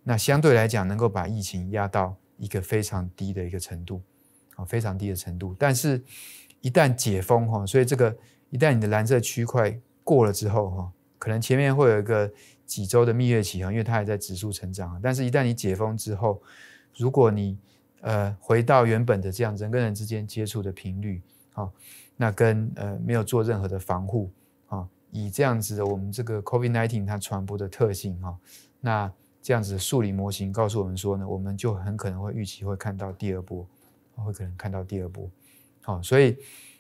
那相对来讲能够把疫情压到一个非常低的一个程度，啊，非常低的程度。但是，一旦解封哈，所以这个一旦你的蓝色区块过了之后哈，可能前面会有一个几周的蜜月期哈，因为它还在指数成长。但是一旦你解封之后，如果你呃回到原本的这样人跟人之间接触的频率，好。那跟呃没有做任何的防护啊，以这样子的我们这个 c o v i d nineteen 它传播的特性哦，那这样子的数理模型告诉我们说呢，我们就很可能会预期会看到第二波，会可能看到第二波。好，所以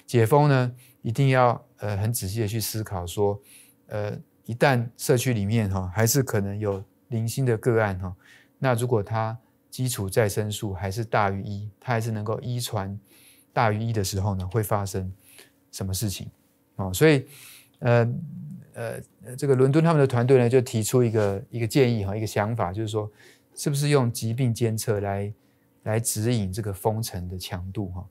解封呢，一定要呃很仔细的去思考说，呃，一旦社区里面哈还是可能有零星的个案哈，那如果它基础再生数还是大于一，它还是能够一传大于一的时候呢，会发生。什么事情，哦，所以，呃呃，这个伦敦他们的团队呢，就提出一个一个建议哈，一个想法，就是说，是不是用疾病监测来来指引这个封城的强度哈，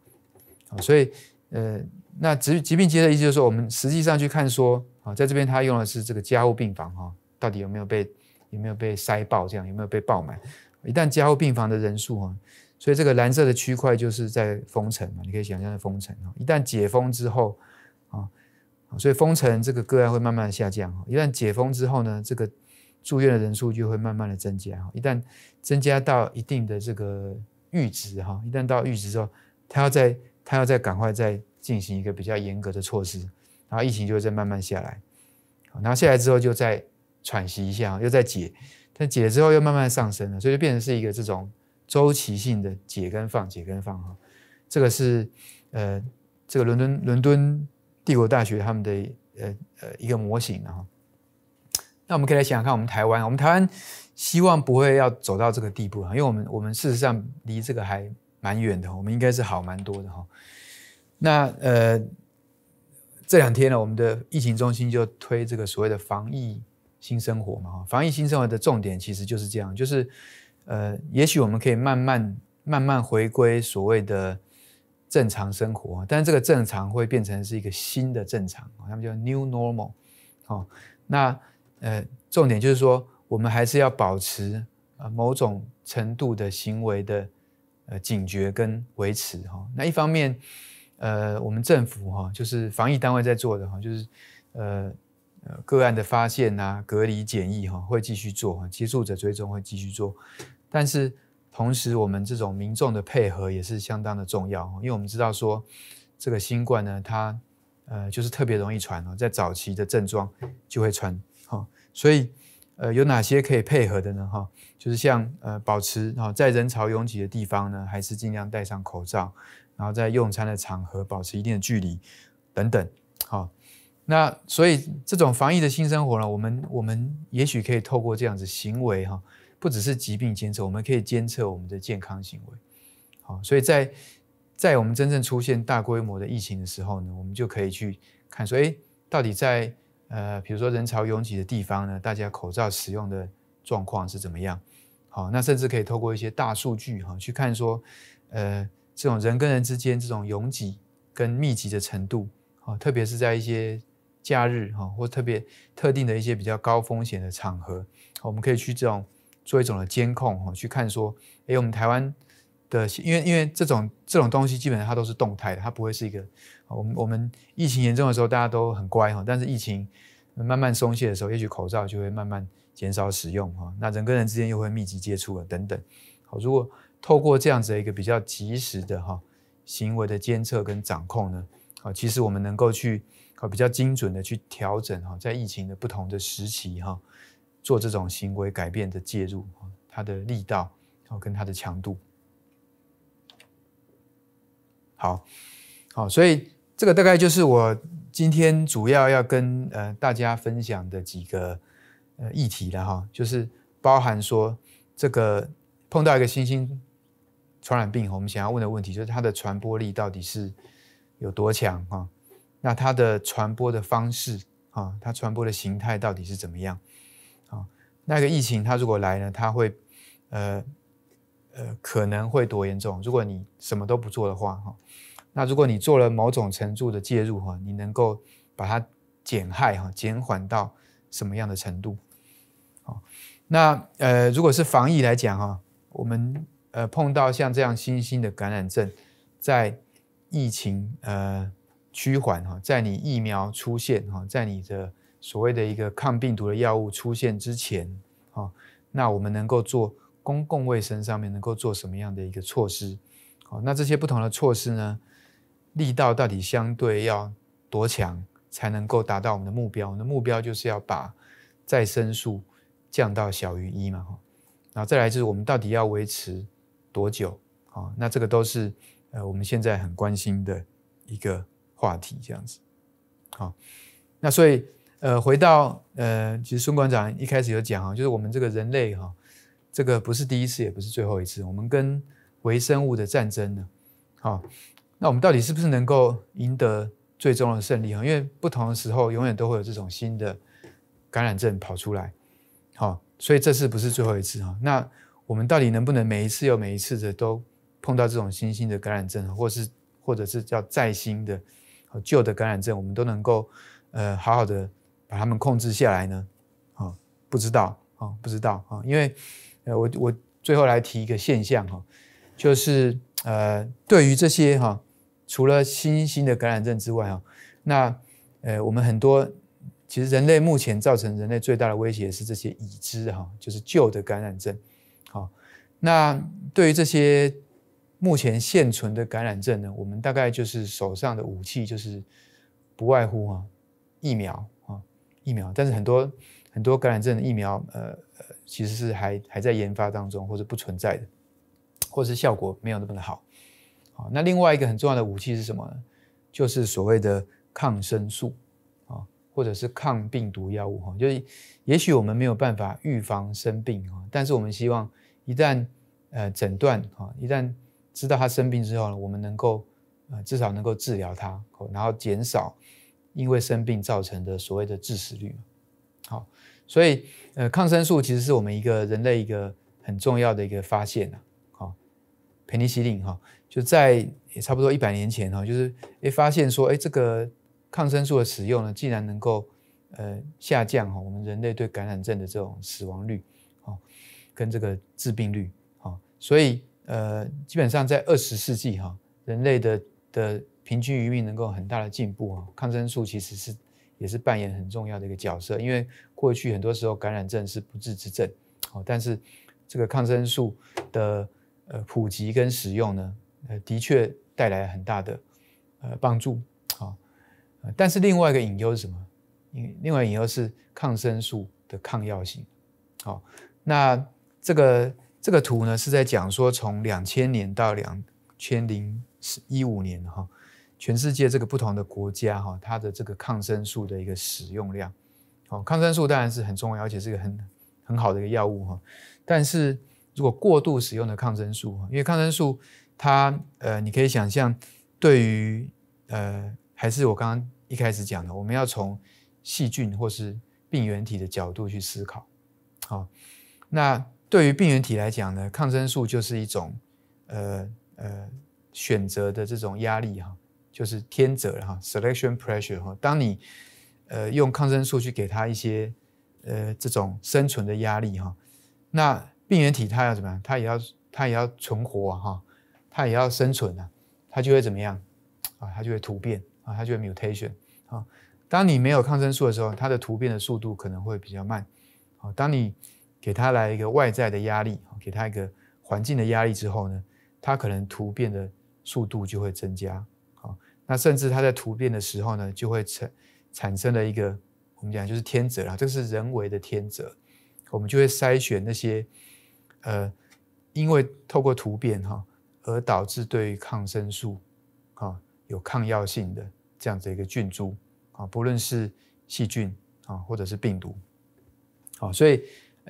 所以呃，那疾疾病监测意思就是说，我们实际上去看说，啊，在这边他用的是这个家务病房哈，到底有没有被有没有被塞爆这样，有没有被爆满，一旦加护病房的人数啊。所以这个蓝色的区块就是在封城嘛，你可以想象封城啊。一旦解封之后啊，所以封城这个个案会慢慢的下降啊。一旦解封之后呢，这个住院的人数就会慢慢的增加啊。一旦增加到一定的这个阈值哈，一旦到阈值之后，他要再他要再赶快再进行一个比较严格的措施，然后疫情就会再慢慢下来。然后下来之后就再喘息一下，又再解，但解了之后又慢慢上升了，所以就变成是一个这种。周期性的解跟放，解跟放哈，这个是呃，这个伦敦伦敦帝国大学他们的呃呃一个模型哈。那我们可以来想想看，我们台湾，我们台湾希望不会要走到这个地步哈，因为我们我们事实上离这个还蛮远的，我们应该是好蛮多的哈。那呃这两天呢，我们的疫情中心就推这个所谓的防疫新生活嘛哈，防疫新生活的重点其实就是这样，就是。呃，也许我们可以慢慢慢慢回归所谓的正常生活，但是这个正常会变成是一个新的正常，他们叫 new normal。那呃，重点就是说，我们还是要保持呃某种程度的行为的呃警觉跟维持哈。那一方面，呃，我们政府哈，就是防疫单位在做的哈，就是呃呃个案的发现啊，隔离检疫哈，会继续做哈，接触者追踪会继续做。但是同时，我们这种民众的配合也是相当的重要，因为我们知道说，这个新冠呢，它呃就是特别容易传哦，在早期的症状就会传哈，所以呃有哪些可以配合的呢？哈，就是像呃保持哈在人潮拥挤的地方呢，还是尽量戴上口罩，然后在用餐的场合保持一定的距离等等哈。那所以这种防疫的新生活呢，我们我们也许可以透过这样子行为哈。不只是疾病监测，我们可以监测我们的健康行为。好，所以在在我们真正出现大规模的疫情的时候呢，我们就可以去看说，哎，到底在呃，比如说人潮拥挤的地方呢，大家口罩使用的状况是怎么样？好，那甚至可以透过一些大数据哈，去看说，呃，这种人跟人之间这种拥挤跟密集的程度，啊，特别是在一些假日哈，或特别特定的一些比较高风险的场合，我们可以去这种。做一种的监控哈，去看说，哎，我们台湾的，因为因为这种这种东西基本上它都是动态的，它不会是一个，我们我们疫情严重的时候大家都很乖哈，但是疫情慢慢松懈的时候，也许口罩就会慢慢减少使用哈，那人跟人之间又会密集接触了等等，好，如果透过这样子的一个比较及时的哈行为的监测跟掌控呢，好，其实我们能够去好比较精准的去调整哈，在疫情的不同的时期哈。做这种行为改变的介入，它的力道，然后跟它的强度，好，好，所以这个大概就是我今天主要要跟呃大家分享的几个呃议题了哈，就是包含说这个碰到一个新兴传染病，我们想要问的问题就是它的传播力到底是有多强啊？那它的传播的方式啊，它传播的形态到底是怎么样？那个疫情它如果来呢，它会，呃，呃，可能会多严重？如果你什么都不做的话，哈，那如果你做了某种程度的介入，哈，你能够把它减害，哈，减缓到什么样的程度？好，那呃，如果是防疫来讲，哈，我们呃碰到像这样新兴的感染症，在疫情呃趋缓，哈，在你疫苗出现，哈，在你的。所谓的一个抗病毒的药物出现之前，啊，那我们能够做公共卫生上面能够做什么样的一个措施？好，那这些不同的措施呢，力道到底相对要多强才能够达到我们的目标？我们的目标就是要把再生数降到小于一嘛，哈，然后再来就是我们到底要维持多久？啊，那这个都是呃我们现在很关心的一个话题，这样子，好，那所以。呃，回到呃，其实孙馆长一开始有讲啊，就是我们这个人类哈，这个不是第一次，也不是最后一次，我们跟微生物的战争呢，好，那我们到底是不是能够赢得最终的胜利啊？因为不同的时候，永远都会有这种新的感染症跑出来，好，所以这次不是最后一次啊。那我们到底能不能每一次有每一次的都碰到这种新兴的感染症，或是或者是叫再新的、旧的感染症，我们都能够呃好好的？把他们控制下来呢？啊，不知道啊，不知道啊。因为，呃，我我最后来提一个现象哈，就是呃，对于这些哈，除了新兴的感染症之外啊，那呃，我们很多其实人类目前造成人类最大的威胁是这些已知哈，就是旧的感染症。好，那对于这些目前现存的感染症呢，我们大概就是手上的武器就是不外乎啊疫苗。疫苗，但是很多很多感染症的疫苗，呃呃，其实是还还在研发当中，或者不存在的，或者是效果没有那么的好。好，那另外一个很重要的武器是什么呢？就是所谓的抗生素啊，或者是抗病毒药物哈。就是也许我们没有办法预防生病啊，但是我们希望一旦呃诊断啊，一旦知道他生病之后，呢，我们能够呃至少能够治疗他，然后减少。因为生病造成的所谓的致死率好，所以呃，抗生素其实是我们一个人类一个很重要的一个发现呐，好，培尼西林哈，就在也差不多一百年前哈，就是诶发现说诶这个抗生素的使用呢，竟然能够呃下降哈，我们人类对感染症的这种死亡率，好，跟这个致病率，好，所以呃，基本上在二十世纪哈，人类的的。平均余命能够很大的进步啊！抗生素其实是也是扮演很重要的一个角色，因为过去很多时候感染症是不治之症，哦，但是这个抗生素的呃普及跟使用呢，呃，的确带来很大的呃帮助啊。但是另外一个隐忧是什么？因另外隐忧是抗生素的抗药性。好，那这个这个图呢是在讲说，从两千年到两千零一五年哈。全世界这个不同的国家，哈，它的这个抗生素的一个使用量，哦，抗生素当然是很重要，而且是一个很很好的一个药物，哈。但是如果过度使用的抗生素，因为抗生素它，呃，你可以想象，对于，呃，还是我刚刚一开始讲的，我们要从细菌或是病原体的角度去思考，好，那对于病原体来讲呢，抗生素就是一种，呃呃，选择的这种压力，哈。就是天择了哈，selection pressure 哈。当你呃用抗生素去给它一些呃这种生存的压力哈，那病原体它要怎么样？它也要它也要存活哈，它也要生存呐，它就会怎么样啊？它就会突变啊，它就会 mutation 啊。当你没有抗生素的时候，它的突变的速度可能会比较慢。好，当你给它来一个外在的压力，给它一个环境的压力之后呢，它可能突变的速度就会增加。那甚至它在突变的时候呢，就会产产生了一个我们讲就是天择了，这是人为的天择，我们就会筛选那些呃，因为透过突变哈而导致对抗生素啊有抗药性的这样子一个菌株啊，不论是细菌啊或者是病毒，好，所以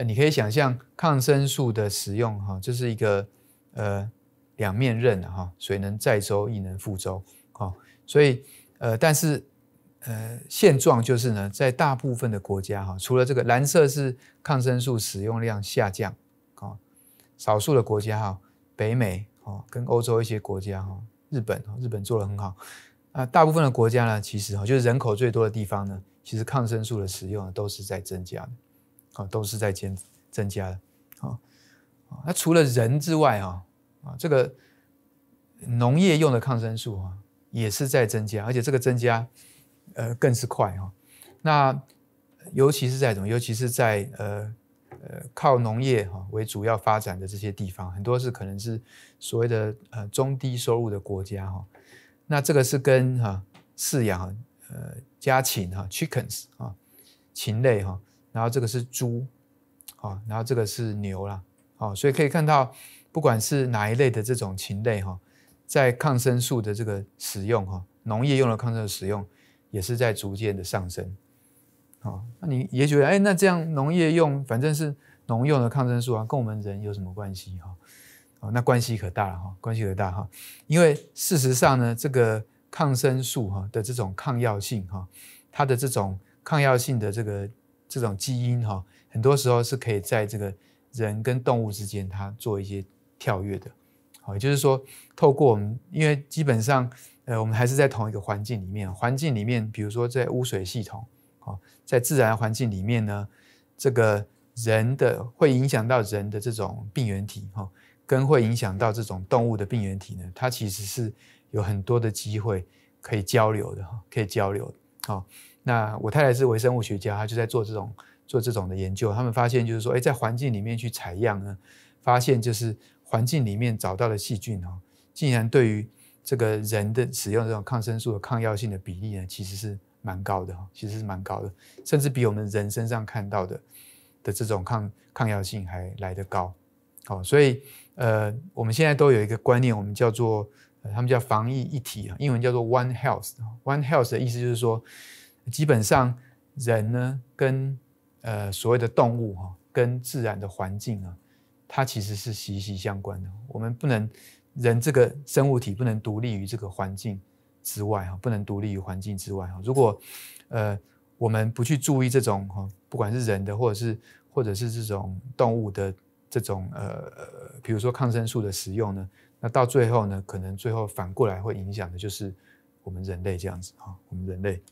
你可以想象抗生素的使用哈，这是一个呃两面刃哈，水能载舟亦能覆舟哈。所以，呃，但是，呃，现状就是呢，在大部分的国家哈，除了这个蓝色是抗生素使用量下降啊，少数的国家哈，北美哦跟欧洲一些国家哈，日本日本做的很好啊。大部分的国家呢，其实哈，就是人口最多的地方呢，其实抗生素的使用都是在增加的啊，都是在增增加的啊。那除了人之外哈，啊，这个农业用的抗生素啊。也是在增加，而且这个增加，呃，更是快哈。那尤其是在什么？尤其是在呃呃靠农业哈为主要发展的这些地方，很多是可能是所谓的呃中低收入的国家哈。那这个是跟哈饲养呃家禽哈 chickens 啊禽类哈，然后这个是猪，啊，然后这个是牛啦，啊，所以可以看到，不管是哪一类的这种禽类哈。在抗生素的这个使用哈，农业用的抗生素使用也是在逐渐的上升。好，那你也觉得哎，那这样农业用反正是农用的抗生素啊，跟我们人有什么关系哈？哦，那关系可大了哈，关系可大哈。因为事实上呢，这个抗生素哈的这种抗药性哈，它的这种抗药性的这个这种基因哈，很多时候是可以在这个人跟动物之间它做一些跳跃的。啊，也就是说，透过我们，因为基本上，呃，我们还是在同一个环境里面。环境里面，比如说在污水系统，啊，在自然环境里面呢，这个人的会影响到人的这种病原体，哈，跟会影响到这种动物的病原体呢，它其实是有很多的机会可以交流的，哈、可以交流。的，好，那我太太是微生物学家，她就在做这种做这种的研究。他们发现就是说，哎，在环境里面去采样呢，发现就是。环境里面找到的细菌哈，竟然对于这个人的使用这种抗生素的抗药性的比例呢，其实是蛮高的哈，其实是蛮高的，甚至比我们人身上看到的的这种抗抗药性还来得高。好，所以呃，我们现在都有一个观念，我们叫做他们叫防疫一体啊，英文叫做 One Health。One Health 的意思就是说，基本上人呢，跟呃所谓的动物哈，跟自然的环境啊。它其实是息息相关的。我们不能人这个生物体不能独立于这个环境之外哈，不能独立于环境之外哈。如果呃我们不去注意这种哈，不管是人的或者是或者是这种动物的这种呃呃，比如说抗生素的使用呢，那到最后呢，可能最后反过来会影响的就是我们人类这样子哈，我们人类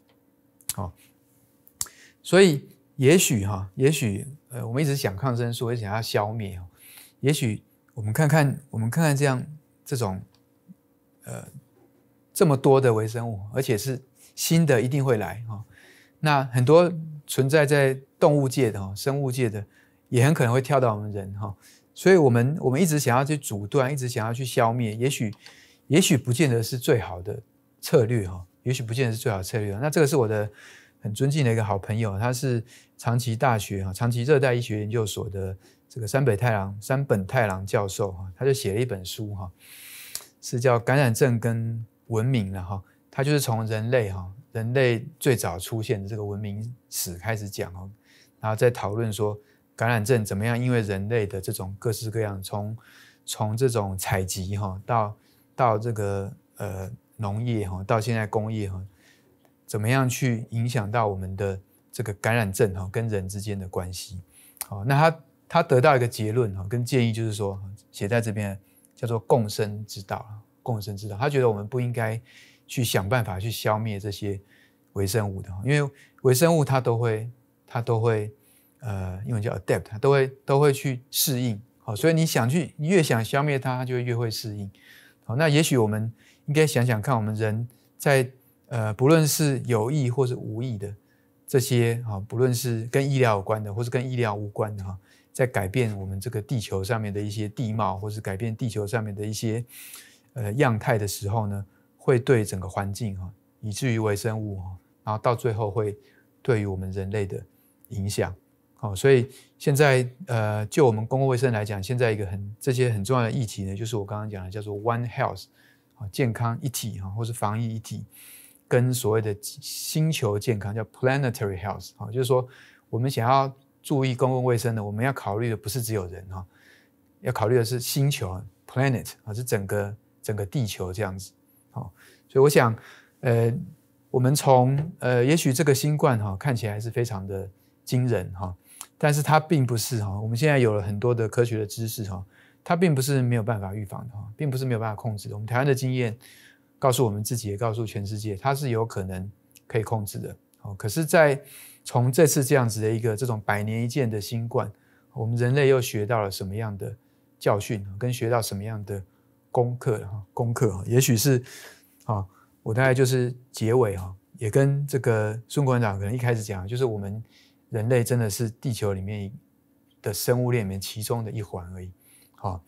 好，所以也许哈，也许呃，我们一直想抗生素，也想要消灭也许我们看看，我们看看这样这种，呃，这么多的微生物，而且是新的一定会来哈。那很多存在在动物界的哈，生物界的也很可能会跳到我们人哈。所以我们我们一直想要去阻断，一直想要去消灭，也许也许不见得是最好的策略哈，也许不见得是最好策略。那这个是我的很尊敬的一个好朋友，他是长崎大学哈，长崎热带医学研究所的。这个山本太郎，山本太郎教授哈，他就写了一本书哈，是叫《感染症跟文明》了哈。他就是从人类哈，人类最早出现的这个文明史开始讲哦，然后在讨论说感染症怎么样，因为人类的这种各式各样，从从这种采集哈，到到这个呃农业哈，到现在工业哈，怎么样去影响到我们的这个感染症哈跟人之间的关系。好，那他。他得到一个结论哈，跟建议就是说写在这边叫做共生之道共生之道。他觉得我们不应该去想办法去消灭这些微生物的，因为微生物它都会它都会呃，英文叫 adapt，它都会都会去适应。好，所以你想去，你越想消灭它，就越会适应。好，那也许我们应该想想看，我们人在呃，不论是有意或是无意的这些啊，不论是跟医疗有关的，或是跟医疗无关的哈。在改变我们这个地球上面的一些地貌，或是改变地球上面的一些呃样态的时候呢，会对整个环境哈，以至于微生物，哈、然后到最后会对于我们人类的影响哦。所以现在呃，就我们公共卫生来讲，现在一个很这些很重要的议题呢，就是我刚刚讲的叫做 One Health 啊，健康一体哈，或是防疫一体，跟所谓的星球健康叫 Planetary Health 啊，就是说我们想要。注意公共卫生的，我们要考虑的不是只有人哈，要考虑的是星球 （planet） 啊，是整个整个地球这样子。好，所以我想，呃，我们从呃，也许这个新冠哈看起来还是非常的惊人哈，但是它并不是哈，我们现在有了很多的科学的知识哈，它并不是没有办法预防的哈，并不是没有办法控制的。我们台湾的经验告诉我们自己，也告诉全世界，它是有可能可以控制的。哦，可是，在从这次这样子的一个这种百年一见的新冠，我们人类又学到了什么样的教训？跟学到什么样的功课哈，功课哈，也许是啊，我大概就是结尾哈，也跟这个孙馆长可能一开始讲，就是我们人类真的是地球里面的生物链里面其中的一环而已。好，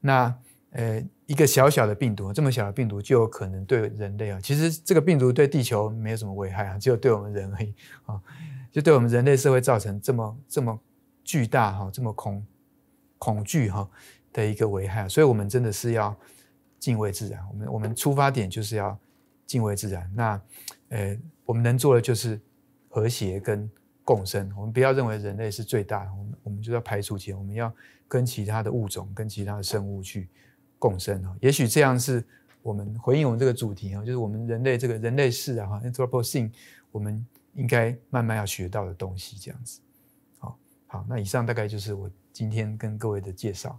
那呃，一个小小的病毒，这么小的病毒就有可能对人类啊，其实这个病毒对地球没有什么危害啊，只有对我们人而已啊。就对我们人类社会造成这么这么巨大哈，这么恐恐惧哈的一个危害，所以我们真的是要敬畏自然。我们我们出发点就是要敬畏自然。那呃，我们能做的就是和谐跟共生。我们不要认为人类是最大的，我们我们就要排除前，我们要跟其他的物种跟其他的生物去共生哈。也许这样是我们回应我们这个主题哈，就是我们人类这个人类世啊 a n t r o p o c i n e 我们。应该慢慢要学到的东西，这样子，好好。那以上大概就是我今天跟各位的介绍。